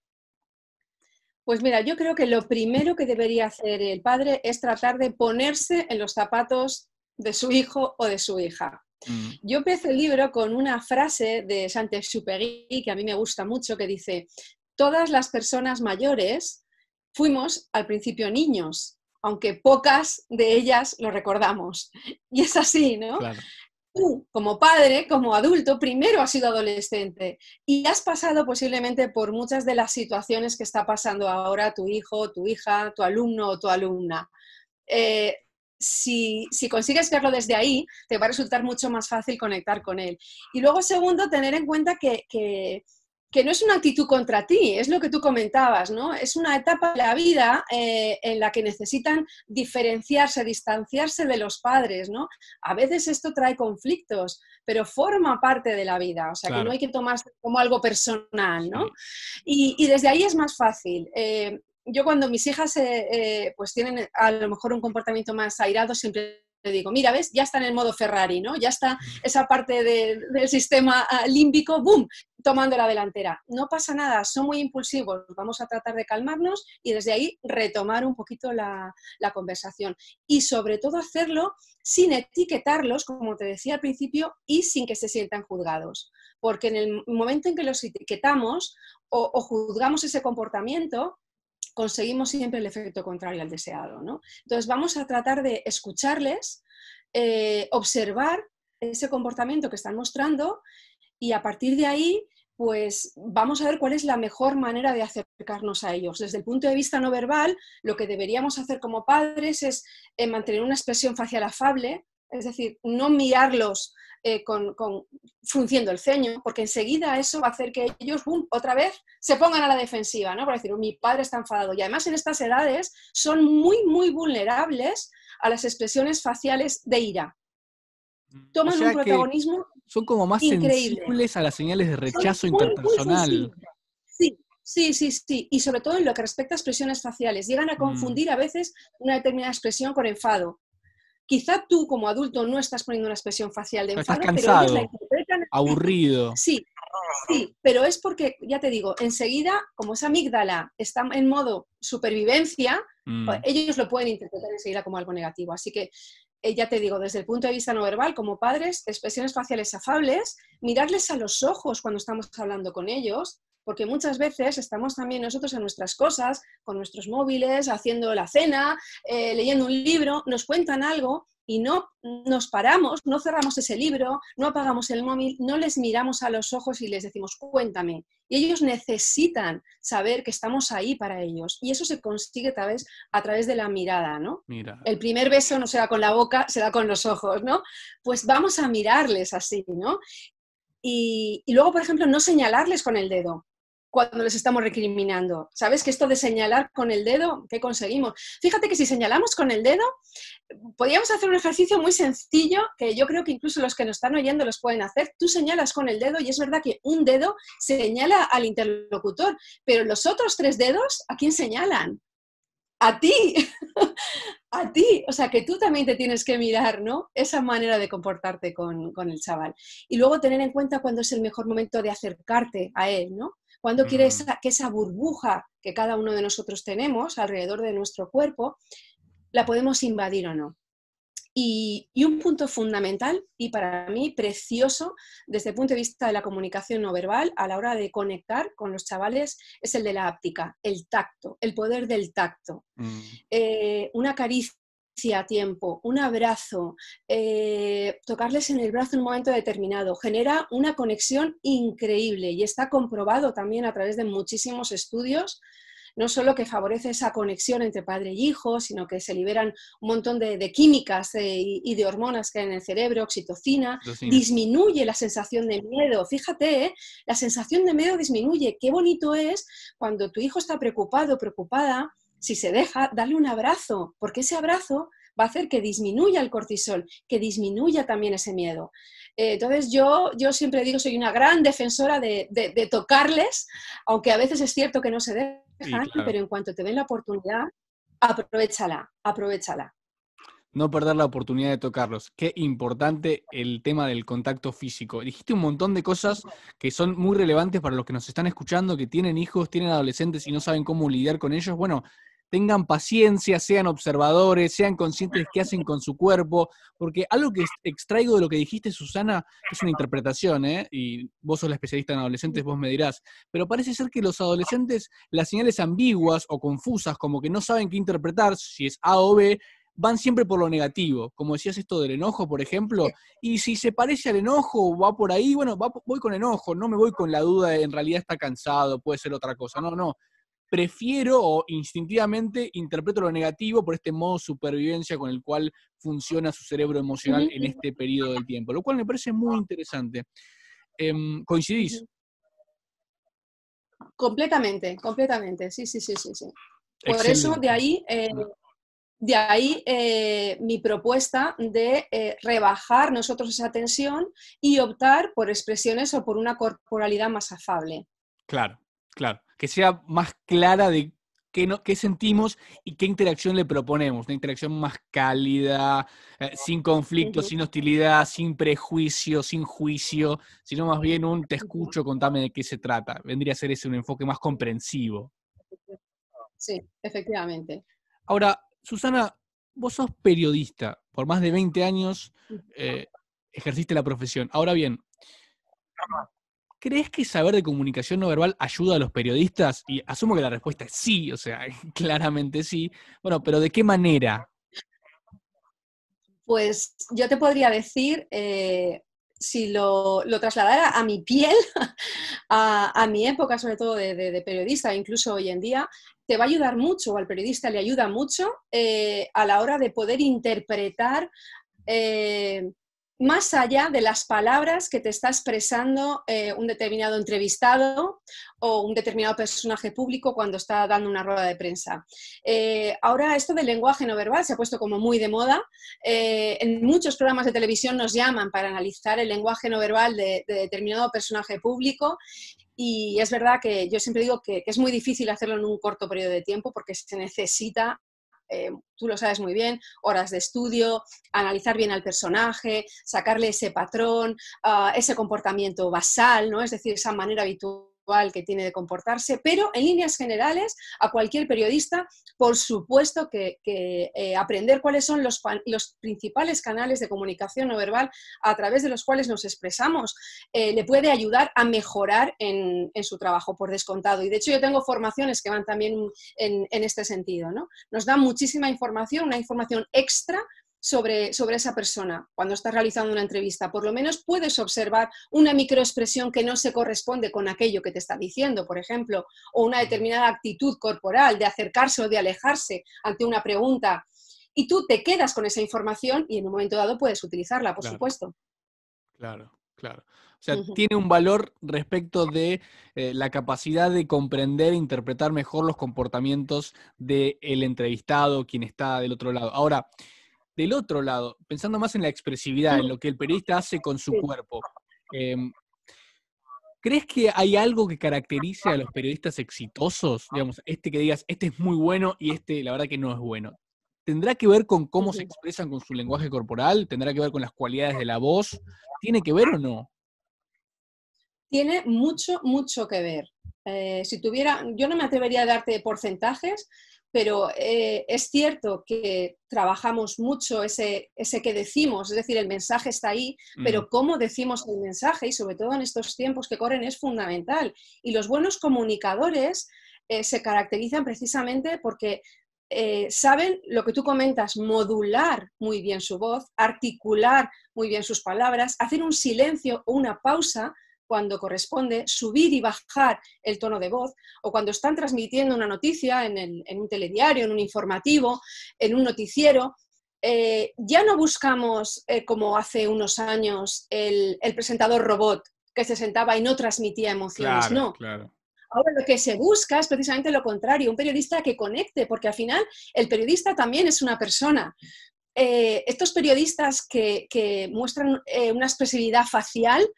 Pues mira, yo creo que lo primero que debería hacer el padre es tratar de ponerse en los zapatos de su hijo o de su hija. Mm. Yo empecé el libro con una frase de Saint-Exupéry que a mí me gusta mucho, que dice, todas las personas mayores fuimos al principio niños, aunque pocas de ellas lo recordamos. Y es así, ¿no? Claro tú, como padre, como adulto, primero has sido adolescente y has pasado posiblemente por muchas de las situaciones que está pasando ahora tu hijo, tu hija, tu alumno o tu alumna. Eh, si, consigues verlo desde ahí, te va a resultar mucho más fácil conectar con él. Y luego, segundo, tener en cuenta que que no es una actitud contra ti, es lo que tú comentabas, ¿no? Es una etapa de la vida eh, en la que necesitan diferenciarse, distanciarse de los padres, ¿no? A veces esto trae conflictos, pero forma parte de la vida, o sea que no hay que tomarse como algo personal, ¿no? Y, desde ahí es más fácil. Eh, yo cuando mis hijas eh, pues tienen a lo mejor un comportamiento más airado, siempre le digo, mira, ves, ya está en el modo Ferrari, ¿no? Ya está esa parte del sistema ah, límbico, ¡boom!, tomando la delantera. No pasa nada, son muy impulsivos, vamos a tratar de calmarnos y desde ahí retomar un poquito la, conversación. Y sobre todo hacerlo sin etiquetarlos, como te decía al principio, y sin que se sientan juzgados. Porque en el momento en que los etiquetamos o juzgamos ese comportamiento, conseguimos siempre el efecto contrario al deseado. ¿no? Entonces vamos a tratar de escucharles, eh, observar ese comportamiento que están mostrando y a partir de ahí pues vamos a ver cuál es la mejor manera de acercarnos a ellos. Desde el punto de vista no verbal, lo que deberíamos hacer como padres es eh, mantener una expresión facial afable, es decir, no mirarlos eh, con, el ceño, porque enseguida eso va a hacer que ellos, otra vez se pongan a la defensiva, ¿no? Por decir, mi padre está enfadado. Y además en estas edades son muy, muy vulnerables a las expresiones faciales de ira. Mm. Toman un protagonismo. Son como más sensibles a las señales de rechazo interpersonal. sí, Sí, sí, sí. Y sobre todo en lo que respecta a expresiones faciales. Llegan a mm. confundir a veces una determinada expresión con enfado. Quizá tú como adulto no estás poniendo una expresión facial de enfado, pero ellos la interpretan. Aburrido. Sí, sí, pero es porque, ya te digo, enseguida, como esa amígdala está en modo supervivencia, mm. pues ellos lo pueden interpretar enseguida como algo negativo. Así que eh, ya te digo, desde el punto de vista no verbal, como padres, expresiones faciales afables, mirarles a los ojos cuando estamos hablando con ellos, porque muchas veces estamos también nosotros en nuestras cosas, con nuestros móviles, haciendo la cena, eh, leyendo un libro, nos cuentan algo y no nos paramos, no cerramos ese libro, no apagamos el móvil, no les miramos a los ojos y les decimos, cuéntame. Y ellos necesitan saber que estamos ahí para ellos. Y eso se consigue tal vez a través de la mirada, ¿no? Mira. El primer beso no se da con la boca, se da con los ojos, ¿no? Pues vamos a mirarles así, ¿no? y luego, por ejemplo, no señalarles con el dedo cuando les estamos recriminando. ¿Sabes que esto de señalar con el dedo, qué conseguimos? Fíjate que si señalamos con el dedo, podríamos hacer un ejercicio muy sencillo que yo creo que incluso los que nos están oyendo los pueden hacer. Tú señalas con el dedo y es verdad que un dedo señala al interlocutor, pero los otros tres dedos, ¿a quién señalan? A ti, a ti. O sea, que tú también te tienes que mirar, ¿no? Esa manera de comportarte con, con el chaval. Y luego tener en cuenta cuándo es el mejor momento de acercarte a él, ¿no? ¿Cuándo quiere mm. que esa burbuja que cada uno de nosotros tenemos alrededor de nuestro cuerpo la podemos invadir o no? Y, un punto fundamental y para mí precioso desde el punto de vista de la comunicación no verbal a la hora de conectar con los chavales es el de la áptica, el tacto, el poder del tacto. Mm. Eh, una caricia a tiempo, un abrazo, eh, tocarles en el brazo en un momento determinado, genera una conexión increíble y está comprobado también a través de muchísimos estudios, no solo que favorece esa conexión entre padre y hijo, sino que se liberan un montón de, químicas eh, y, de hormonas que en el cerebro, oxitocina, disminuye la sensación de miedo. Fíjate, eh, la sensación de miedo disminuye. Qué bonito es cuando tu hijo está preocupado, preocupada si se deja, dale un abrazo, porque ese abrazo va a hacer que disminuya el cortisol, que disminuya también ese miedo. Eh, entonces yo, yo siempre digo, soy una gran defensora de, tocarles, aunque a veces es cierto que no se dejan, pero en cuanto te den la oportunidad, aprovechala, aprovechala. No perder la oportunidad de tocarlos. Qué importante el tema del contacto físico. Dijiste un montón de cosas que son muy relevantes para los que nos están escuchando, que tienen hijos, tienen adolescentes y no saben cómo lidiar con ellos. Bueno, tengan paciencia, sean observadores, sean conscientes de qué hacen con su cuerpo, porque algo que extraigo de lo que dijiste, Susana, es una interpretación, ¿eh? y vos sos la especialista en adolescentes, vos me dirás, pero parece ser que los adolescentes, las señales ambiguas o confusas, como que no saben qué interpretar, si es A o B, van siempre por lo negativo, como decías esto del enojo, por ejemplo, y si se parece al enojo, va por ahí, bueno, voy con enojo, no me voy con la duda de en realidad está cansado, puede ser otra cosa, no, no, prefiero o instintivamente interpreto lo negativo por este modo supervivencia con el cual funciona su cerebro emocional en este periodo del tiempo, lo cual me parece muy interesante. Em, ¿Coincidís? Completamente, completamente, sí, sí, sí, sí. sí. Por eso de ahí, eh, de ahí eh, mi propuesta de eh, rebajar nosotros esa tensión y optar por expresiones o por una corporalidad más afable. Claro, claro que sea más clara de qué, no, qué sentimos y qué interacción le proponemos. Una interacción más cálida, eh, sin conflicto, sin hostilidad, sin prejuicio, sin juicio, sino más bien un te escucho, contame de qué se trata. Vendría a ser ese un enfoque más comprensivo. Sí, efectivamente. Ahora, Susana, vos sos periodista, por más de 20 años eh, ejerciste la profesión. Ahora bien, ¿Crees que saber de comunicación no verbal ayuda a los periodistas? Y asumo que la respuesta es sí, o sea, claramente sí. Bueno, pero ¿de qué manera? Pues yo te podría decir, eh, si lo, trasladara a mi piel, a, mi época sobre todo de, periodista, incluso hoy en día, te va a ayudar mucho, o al periodista le ayuda mucho eh, a la hora de poder interpretar eh, más allá de las palabras que te está expresando eh, un determinado entrevistado o un determinado personaje público cuando está dando una rueda de prensa. Eh, ahora esto del lenguaje no verbal se ha puesto como muy de moda. Eh, en muchos programas de televisión nos llaman para analizar el lenguaje no verbal de, determinado personaje público y es verdad que yo siempre digo que, que, es muy difícil hacerlo en un corto periodo de tiempo porque se necesita eh, tú lo sabes muy bien, horas de estudio, analizar bien al personaje, sacarle ese patrón, ah, ese comportamiento basal, ¿no? Es decir, esa manera habitual que tiene de comportarse, pero en líneas generales, a cualquier periodista, por supuesto que, eh, aprender cuáles son los, principales canales de comunicación no verbal a través de los cuales nos expresamos, eh, le puede ayudar a mejorar en, su trabajo, por descontado. Y de hecho yo tengo formaciones que van también en, este sentido. ¿no? Nos dan muchísima información, una información extra sobre, sobre esa persona cuando estás realizando una entrevista. Por lo menos puedes observar una microexpresión que no se corresponde con aquello que te está diciendo, por ejemplo, o una determinada actitud corporal de acercarse o de alejarse ante una pregunta. Y tú te quedas con esa información y en un momento dado puedes utilizarla, por supuesto. Claro, claro. O sea, tiene un valor respecto de eh, la capacidad de comprender e interpretar mejor los comportamientos del el entrevistado, quien está del otro lado. Ahora, del otro lado, pensando más en la expresividad, en lo que el periodista hace con su cuerpo. Em, ¿Crees que hay algo que caracterice a los periodistas exitosos? Digamos, este que digas, este es muy bueno y este la verdad que no es bueno. ¿Tendrá que ver con cómo se expresan con su lenguaje corporal? ¿Tendrá que ver con las cualidades de la voz? ¿Tiene que ver o no? Tiene mucho, mucho que ver. Eh, si tuviera, yo no me atrevería a darte porcentajes, pero eh, es cierto que trabajamos mucho ese, que decimos, es decir, el mensaje está ahí, pero mm. cómo decimos el mensaje y sobre todo en estos tiempos que corren es fundamental. Y los buenos comunicadores eh, se caracterizan precisamente porque eh, saben lo que tú comentas, modular muy bien su voz, articular muy bien sus palabras, hacer un silencio o una pausa cuando corresponde, subir y bajar el tono de voz, o cuando están transmitiendo una noticia en, un telediario, en un informativo, en un noticiero, eh, ya no buscamos, eh, como hace unos años, el, presentador robot que se sentaba y no transmitía emociones, no. Ahora lo que se busca es precisamente lo contrario, un periodista que conecte, porque al final el periodista también es una persona. Eh, estos periodistas que muestran una expresividad facial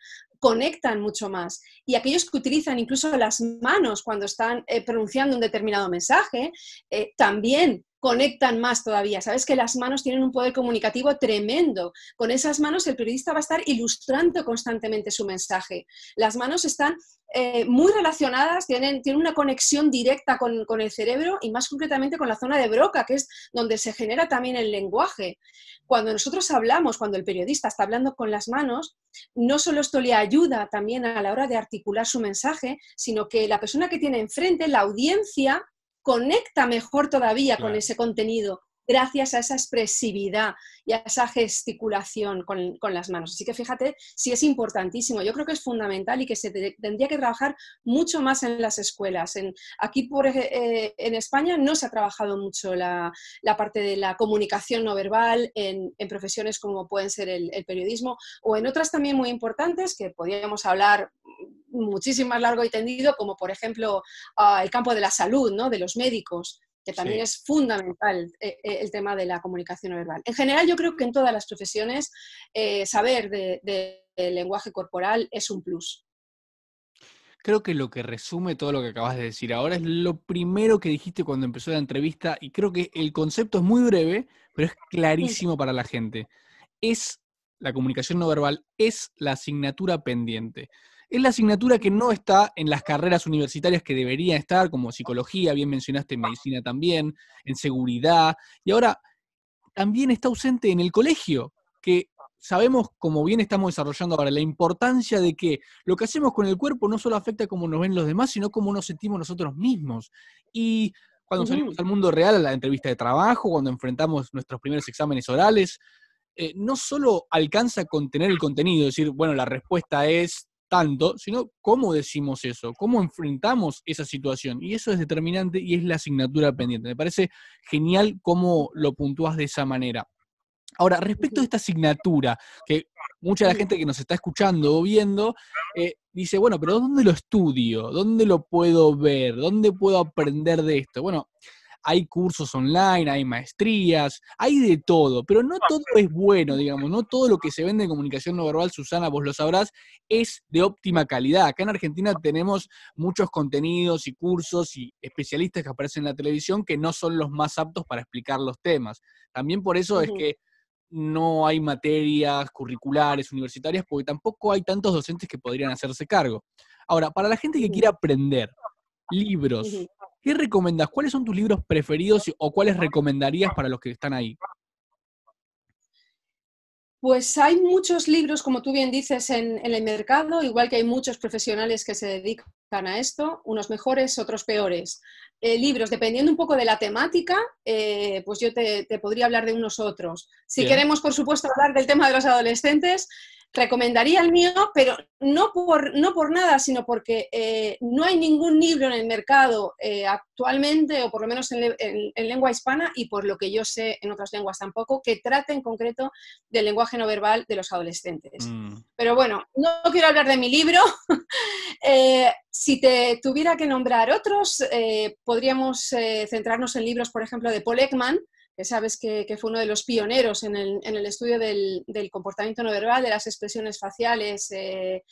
conectan mucho más. Y aquellos que utilizan incluso las manos cuando están eh, pronunciando un determinado mensaje, eh, también conectan más todavía. Sabes que las manos tienen un poder comunicativo tremendo. Con esas manos el periodista va a estar ilustrando constantemente su mensaje. Las manos están eh, muy relacionadas, tienen, una conexión directa con, con, el cerebro y más concretamente con la zona de Broca, que es donde se genera también el lenguaje. Cuando nosotros hablamos, cuando el periodista está hablando con las manos, no solo esto le ayuda también a la hora de articular su mensaje, sino que la persona que tiene enfrente, la audiencia, conecta mejor todavía con ese contenido gracias a esa expresividad y a esa gesticulación con, las manos. Así que fíjate, sí es importantísimo. Yo creo que es fundamental y que se tendría que trabajar mucho más en las escuelas. En, aquí por, eh, en España no se ha trabajado mucho la, parte de la comunicación no verbal en, profesiones como pueden ser el, el, periodismo o en otras también muy importantes que podríamos hablar muchísimo más largo y tendido, como por ejemplo ah, el campo de la salud, ¿no? de los médicos, que también es fundamental eh, eh, el tema de la comunicación no verbal. En general, yo creo que en todas las profesiones eh, saber del lenguaje corporal es un plus. Creo que lo que resume todo lo que acabas de decir ahora es lo primero que dijiste cuando empezó la entrevista y creo que el concepto es muy breve, pero es clarísimo para la gente. Es la comunicación no verbal, es la asignatura pendiente. Es la asignatura que no está en las carreras universitarias que debería estar, como psicología, bien mencionaste en medicina también, en seguridad, y ahora también está ausente en el colegio, que sabemos, como bien estamos desarrollando ahora, la importancia de que lo que hacemos con el cuerpo no solo afecta cómo nos ven los demás, sino cómo nos sentimos nosotros mismos. Y cuando salimos al mundo real, a la entrevista de trabajo, cuando enfrentamos nuestros primeros exámenes orales, eh, no solo alcanza con tener el contenido, decir, bueno, la respuesta es sino cómo decimos eso, cómo enfrentamos esa situación. Y eso es determinante y es la asignatura pendiente. Me parece genial cómo lo puntúas de esa manera. Ahora, respecto a esta asignatura, que mucha de la gente que nos está escuchando o viendo eh, dice, bueno, pero ¿dónde lo estudio? ¿Dónde lo puedo ver? ¿Dónde puedo aprender de esto? Bueno, hay cursos online, hay maestrías, hay de todo, pero no ah, todo es bueno, digamos, no todo lo que se vende en comunicación no verbal, Susana, vos lo sabrás, es de óptima calidad. Acá en Argentina ah. tenemos muchos contenidos y cursos y especialistas que aparecen en la televisión que no son los más aptos para explicar los temas. También por eso es que no hay materias curriculares, universitarias, porque tampoco hay tantos docentes que podrían hacerse cargo. Ahora, para la gente que quiere aprender, ah. libros, ¿Qué recomiendas? ¿Cuáles son tus libros preferidos o cuáles recomendarías para los que están ahí? Pues hay muchos libros, como tú bien dices, en, el mercado, igual que hay muchos profesionales que se dedican a esto, unos mejores, otros peores. Eh, libros, dependiendo un poco de la temática, eh, pues yo te, podría hablar de unos otros. Si queremos, por supuesto, hablar del tema de los adolescentes, recomendaría el mío, pero no por, no por nada, sino porque eh, no hay ningún libro en el mercado eh, actualmente, o por lo menos en, lengua hispana, y por lo que yo sé en otras lenguas tampoco, que trate en concreto del lenguaje no verbal de los adolescentes. Mm. Pero bueno, no quiero hablar de mi libro. Eh, si te tuviera que nombrar otros, podríamos centrarnos en libros, por ejemplo, de Paul Ekman, que sabes que, fue uno de los pioneros en el, estudio del, comportamiento no verbal, de las expresiones faciales, eh,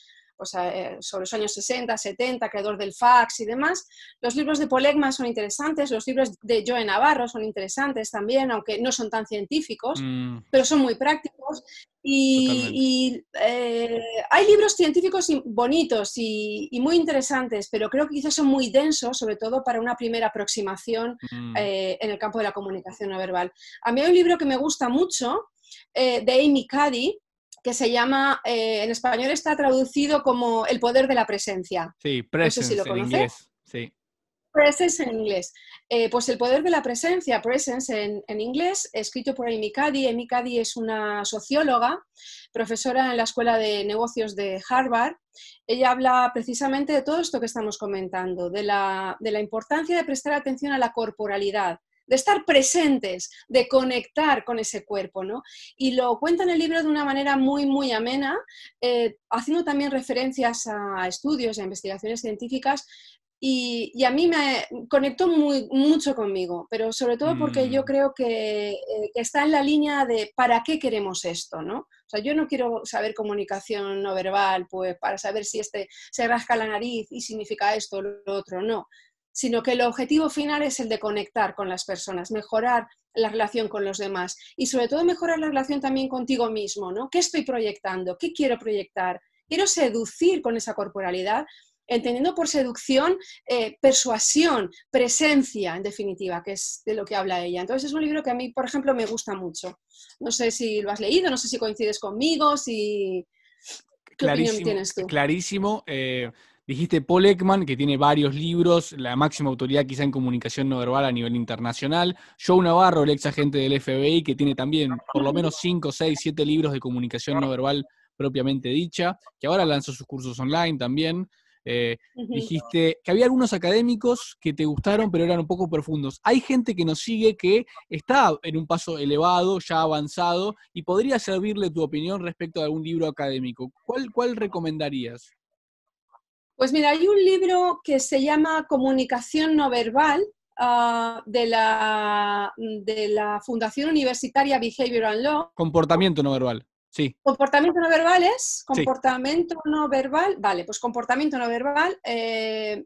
eh, sobre los años 60, 70, creador del fax y demás. Los libros de Polegma son interesantes, los libros de Joe Navarro son interesantes también, aunque no son tan científicos, mm. pero son muy prácticos. Y, eh, hay libros científicos bonitos y, muy interesantes, pero creo que quizás son muy densos, sobre todo para una primera aproximación mm. eh, en el campo de la comunicación no verbal. A mí hay un libro que me gusta mucho, de Amy Cuddy, que se llama, eh, en español está traducido como El poder de la presencia. Sí, presence si lo en inglés. Presence en inglés. Eh, pues El poder de la presencia, presence en, inglés, escrito por Amy Cuddy. Amy Cuddy es una socióloga, profesora en la Escuela de Negocios de Harvard. Ella habla precisamente de todo esto que estamos comentando, de la, de la importancia de prestar atención a la corporalidad, de estar presentes, de conectar con ese cuerpo, ¿no? Y lo cuenta en el libro de una manera muy, muy amena, eh, haciendo también referencias a estudios, a investigaciones científicas y, a mí me conectó muy, mucho conmigo, pero sobre todo porque mm. yo creo eh, que, está en la línea de para qué queremos esto, ¿no? O sea, yo no quiero saber comunicación no verbal, pues para saber si este se rasca la nariz y significa esto o lo otro, no sino que el objetivo final es el de conectar con las personas, mejorar la relación con los demás y sobre todo mejorar la relación también contigo mismo, ¿no? ¿Qué estoy proyectando? ¿Qué quiero proyectar? Quiero seducir con esa corporalidad, entendiendo por seducción eh, persuasión, presencia, en definitiva, que es de lo que habla ella. Entonces es un libro que a mí, por ejemplo, me gusta mucho. No sé si lo has leído, no sé si coincides conmigo, si... clarísimo, opinión tienes tú? Clarísimo. Eh, Dijiste Paul Ekman, que tiene varios libros, la máxima autoridad quizá en comunicación no verbal a nivel internacional. Joe Navarro, el ex agente del FBI, que tiene también por lo menos 5, 6, 7 libros de comunicación no verbal propiamente dicha, que ahora lanzó sus cursos online también. Eh, dijiste que había algunos académicos que te gustaron, pero eran un poco profundos. Hay gente que nos sigue que está en un paso elevado, ya avanzado, y podría servirle tu opinión respecto a algún libro académico. ¿Cuál, cuál recomendarías? Pues mira, hay un libro que se llama Comunicación no verbal ah, de, la, Fundación Universitaria and Law. Comportamiento no verbal. Sí. Comportamiento no verbal es comportamiento no verbal. Vale, pues comportamiento no verbal eh,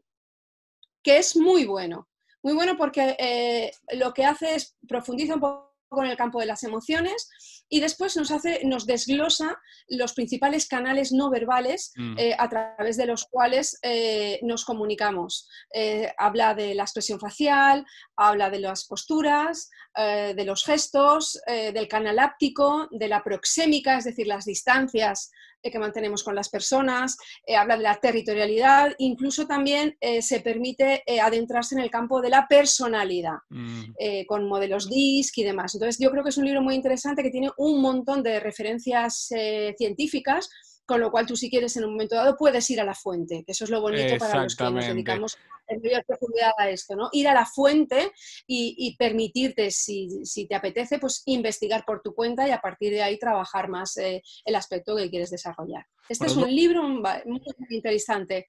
que es muy bueno. Muy bueno porque eh, lo que hace es profundiza un poco en el campo de las emociones y después nos, hace, nos desglosa los principales canales no verbales mm. eh, a través de los cuales eh, nos comunicamos. Eh, habla de la expresión facial, habla de las posturas, de los gestos, del canal áptico, de la proxémica, es decir, las distancias eh, que mantenemos con las personas, eh, habla de la territorialidad, incluso también eh, se permite adentrarse en el campo de la personalidad, mm. con modelos DISC y demás. Entonces, yo creo que es un libro muy interesante que tiene un montón de referencias científicas con lo cual tú si quieres en un momento dado puedes ir a la fuente, que eso es lo bonito para los que nos dedicamos en mayor profundidad a esto, ¿no? Ir a la fuente y, permitirte, si, te apetece, pues investigar por tu cuenta y a partir de ahí trabajar más eh, el aspecto que quieres desarrollar. Este es un libro muy interesante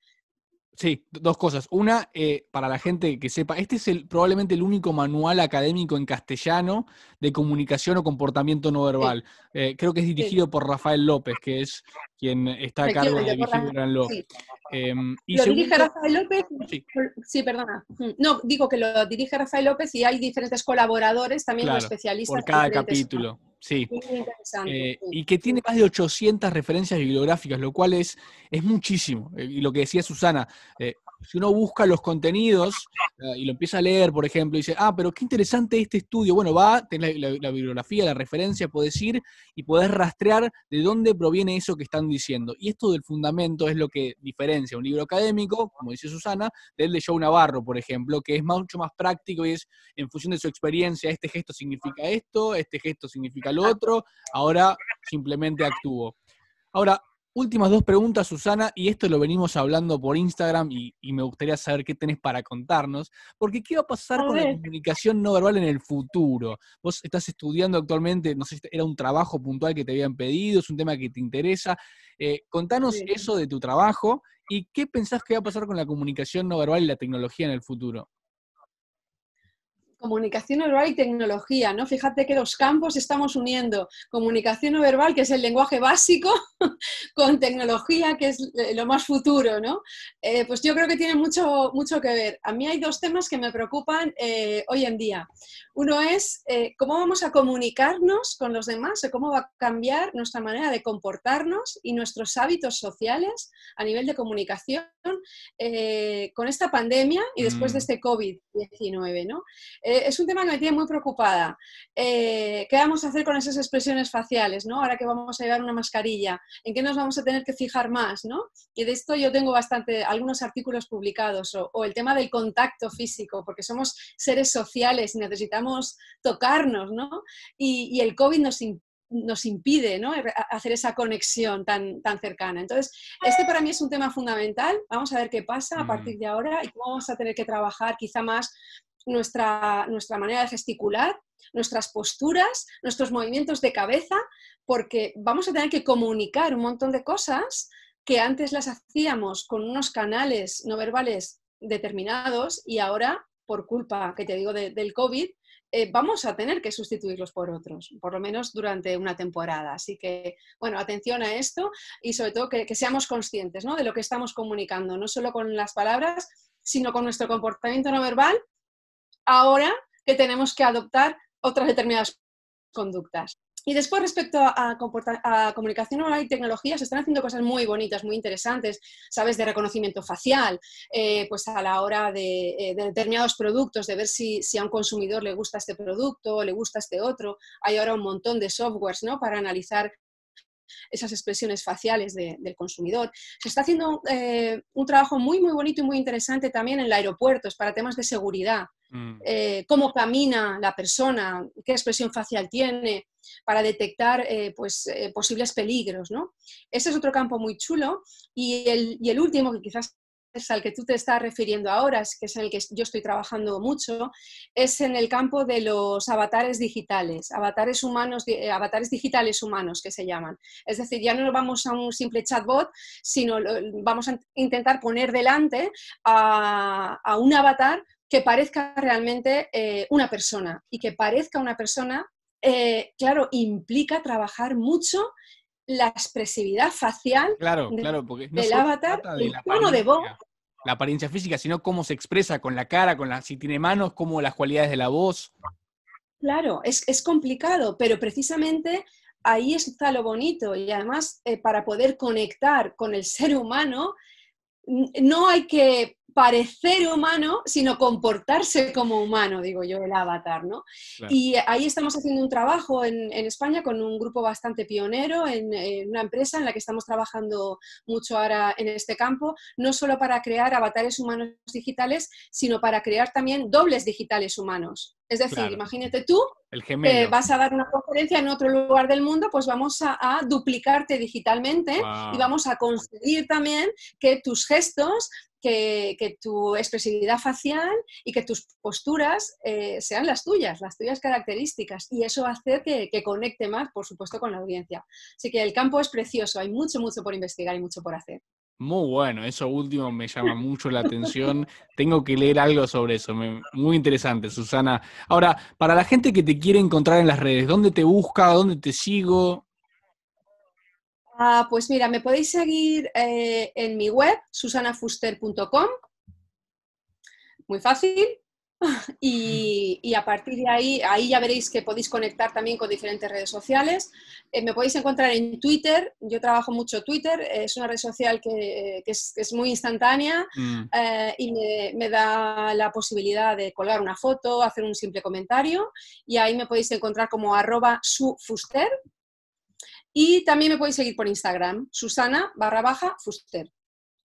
Sí, dos cosas. Una, eh, para la gente que sepa, este es el, probablemente el único manual académico en castellano de comunicación o comportamiento no verbal. Eh, creo que es dirigido por Rafael López, que es quien está a cargo de dirigir Gran Em, lo dirige Rafael López. Sí. perdona. Mm, no, digo que lo dirige Rafael López y hay diferentes colaboradores, también especialistas. Por cada capítulo. Eh, sí. Y que tiene más de 800 referencias bibliográficas, lo cual es, es muchísimo. Eh, y lo que decía Susana, eh, si uno busca los contenidos eh, y lo empieza a leer, por ejemplo, y dice, ah, pero qué interesante este estudio. Bueno, va, tenés la, la, bibliografía, la referencia, podés ir y podés rastrear de dónde proviene eso que están diciendo. Y esto del fundamento es lo que diferencia un libro académico, como dice Susana, del de Joe Navarro, por ejemplo, que es mucho más práctico y es en función de su experiencia, este gesto significa esto, este gesto significa lo otro, ahora simplemente actúo. Ahora, últimas dos preguntas, Susana, y esto lo venimos hablando por Instagram y, me gustaría saber qué tenés para contarnos, porque ¿qué va a pasar con la comunicación no verbal en el futuro? Vos estás estudiando actualmente, no sé era un trabajo puntual que te habían pedido, es un tema que te interesa. Eh, contanos eso de tu trabajo y qué pensás que va a pasar con la comunicación no verbal y la tecnología en el futuro. Comunicación verbal y tecnología, ¿no? Fíjate que los campos estamos uniendo. Comunicación no verbal, que es el lenguaje básico, con tecnología, que es eh, lo más futuro, ¿no? Eh, pues yo creo que tiene mucho, mucho que ver. A mí hay dos temas que me preocupan eh, hoy en día. Uno es cómo vamos a comunicarnos con los demás o cómo va a cambiar nuestra manera de comportarnos y nuestros hábitos sociales a nivel de comunicación con esta pandemia y después de mm. este COVID-19, ¿no? Eh, es un tema que me tiene muy preocupada. Eh, ¿Qué vamos a hacer con esas expresiones faciales, ¿no? ahora que vamos a llevar una mascarilla? ¿En qué nos vamos a tener que fijar más? ¿no? Y de esto yo tengo bastante, algunos artículos publicados, o, el tema del contacto físico, porque somos seres sociales y necesitamos tocarnos, ¿no? y, el COVID nos nos impide ¿no? Eh, hacer esa conexión tan, tan cercana. Entonces, este para mí es un tema fundamental. Vamos a ver qué pasa a mm. partir de ahora y cómo vamos a tener que trabajar quizá más nuestra, manera de gesticular, nuestras posturas, nuestros movimientos de cabeza, porque vamos a tener que comunicar un montón de cosas que antes las hacíamos con unos canales no verbales determinados y ahora, por culpa, que te digo, del COVID, eh, vamos a tener que sustituirlos por otros, por lo menos durante una temporada. Así que, bueno, atención a esto y sobre todo que, seamos conscientes de lo que estamos comunicando, no solo con las palabras, sino con nuestro comportamiento no verbal ahora que tenemos que adoptar otras determinadas conductas. Y después, respecto a, comunicación oral y tecnología, se están haciendo cosas muy bonitas, muy interesantes, ¿sabes? De reconocimiento facial, eh, pues a la hora de, eh, determinados productos, de ver si, a un consumidor le gusta este producto o le gusta este otro. Hay ahora un montón de softwares, ¿no? Para analizar esas expresiones faciales del consumidor. Se está haciendo eh, un trabajo muy, muy bonito y muy interesante también en los aeropuertos para temas de seguridad. Mm. Eh, cómo camina la persona, qué expresión facial tiene, para detectar eh, pues, eh, posibles peligros. ¿no? Ese es otro campo muy chulo. Y el, último, que quizás es al que tú te estás refiriendo ahora, que es en el que yo estoy trabajando mucho, es en el campo de los avatares digitales, avatares humanos, avatares digitales humanos que se llaman. Es decir, ya no vamos a un simple chatbot, sino vamos a intentar poner delante a, a un avatar que parezca realmente eh, una persona. Y que parezca una persona, eh, claro, implica trabajar mucho la expresividad facial claro, del avatar, no de voz. La apariencia física, sino cómo se expresa con la cara, con la, si tiene manos, cómo las cualidades de la voz. Claro, es, complicado, pero precisamente ahí está lo bonito y además eh, para poder conectar con el ser humano no hay que parecer humano, sino comportarse como humano, digo yo, el avatar, ¿no? Y ahí estamos haciendo un trabajo en, España con un grupo bastante pionero, en, una empresa en la que estamos trabajando mucho ahora en este campo, no solo para crear avatares humanos digitales, sino para crear también dobles digitales humanos. Es decir, imagínate tú que vas a dar una conferencia en otro lugar del mundo, pues vamos a, duplicarte digitalmente y vamos a conseguir también que tus gestos que, tu expresividad facial y que tus posturas eh, sean las tuyas, las tuyas características. Y eso va a hacer que, conecte más, por supuesto, con la audiencia. Así que el campo es precioso, hay mucho, mucho por investigar y mucho por hacer. Muy bueno, eso último me llama mucho la atención. Tengo que leer algo sobre eso. muy interesante, Susana. Ahora, para la gente que te quiere encontrar en las redes, ¿dónde te busca? ¿Dónde te sigo? Ah, pues mira, me podéis seguir eh, en mi web, susanafuster.com. Muy fácil. Y, a partir de ahí, ahí ya veréis que podéis conectar también con diferentes redes sociales. Eh, me podéis encontrar en Twitter, yo trabajo mucho Twitter, eh, es una red social que, es, muy instantánea mm. y me, me, da la posibilidad de colgar una foto, hacer un simple comentario y ahí me podéis encontrar como arroba sufuster, y también me podéis seguir por Instagram, Susana barra baja Fuster.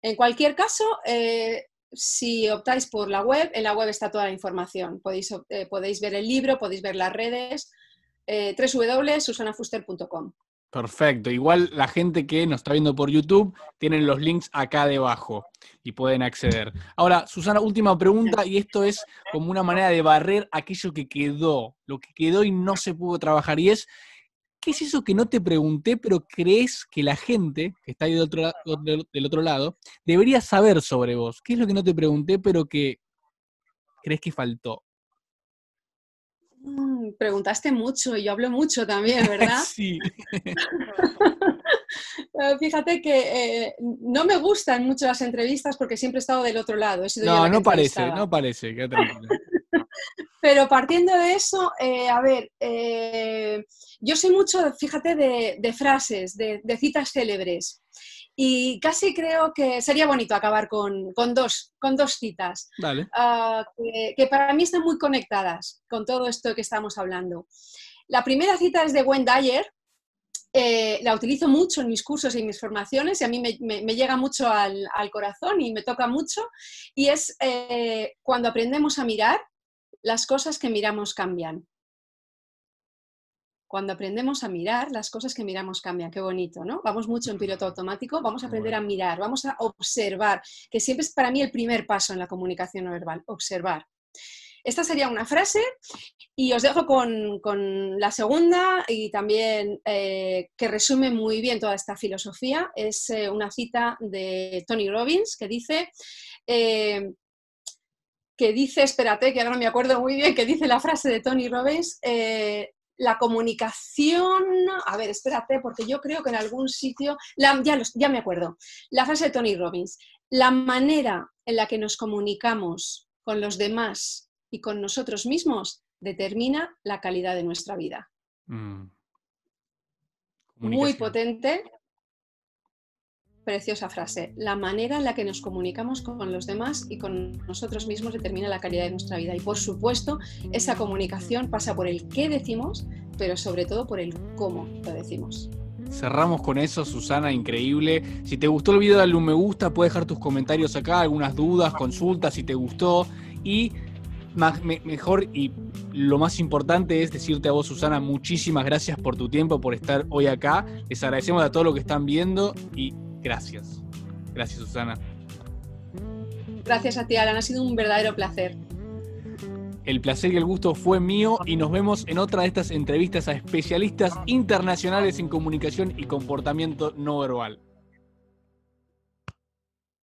En cualquier caso, eh, si optáis por la web, en la web está toda la información. Podéis, eh, ver el libro, podéis ver las redes, eh, www.susanafuster.com. Perfecto. Igual la gente que nos está viendo por YouTube tienen los links acá debajo y pueden acceder. Ahora, Susana, última pregunta, y esto es como una manera de barrer aquello que quedó, lo que quedó y no se pudo trabajar, y es ¿qué es eso que no te pregunté, pero crees que la gente que está ahí del otro, lado debería saber sobre vos? ¿Qué es lo que no te pregunté, pero que crees que faltó? Mm, preguntaste mucho y yo hablo mucho también, ¿verdad? sí. Fíjate que eh, no me gustan mucho las entrevistas porque siempre he estado del otro lado. no, no parece, no parece, qué Pero partiendo de eso, eh, a ver, eh, yo soy mucho, fíjate, de, frases, de, citas célebres. Y casi creo que sería bonito acabar con, dos, con dos citas, ah, que, para mí están muy conectadas con todo esto que estamos hablando. La primera cita es de Gwen Dyer, eh, la utilizo mucho en mis cursos y en mis formaciones y a mí me, llega mucho al, corazón y me toca mucho y es cuando aprendemos a mirar, las cosas que miramos cambian. Cuando aprendemos a mirar, las cosas que miramos cambian. Qué bonito, ¿no? Vamos mucho en piloto automático, vamos a aprender a mirar, vamos a observar, que siempre es para mí el primer paso en la comunicación no verbal, observar. Esta sería una frase y os dejo con, la segunda y también eh, que resume muy bien toda esta filosofía. Es eh, una cita de Tony Robbins que dice, eh, que dice, espérate, que ahora no me acuerdo muy bien, que dice la frase de Tony Robbins, eh, la comunicación, a ver, espérate, porque yo creo que en algún sitio, ya, me acuerdo, la frase de Tony Robbins, la manera en la que nos comunicamos con los demás y con nosotros mismos determina la calidad de nuestra vida. Mm. Muy potente, Preciosa frase. La manera en la que nos comunicamos con los demás y con nosotros mismos determina la calidad de nuestra vida. Y por supuesto, esa comunicación pasa por el qué decimos, pero sobre todo por el cómo lo decimos. Cerramos con eso, Susana, increíble. Si te gustó el video, dale un me gusta, puedes dejar tus comentarios acá, algunas dudas, consultas, si te gustó. Y mejor y lo más importante es decirte a vos, Susana, muchísimas gracias por tu tiempo, por estar hoy acá. Les agradecemos a todos los que están viendo y Gracias. Gracias, Susana. Gracias a ti, Alan. Ha sido un verdadero placer. El placer y el gusto fue mío y nos vemos en otra de estas entrevistas a especialistas internacionales en comunicación y comportamiento no verbal.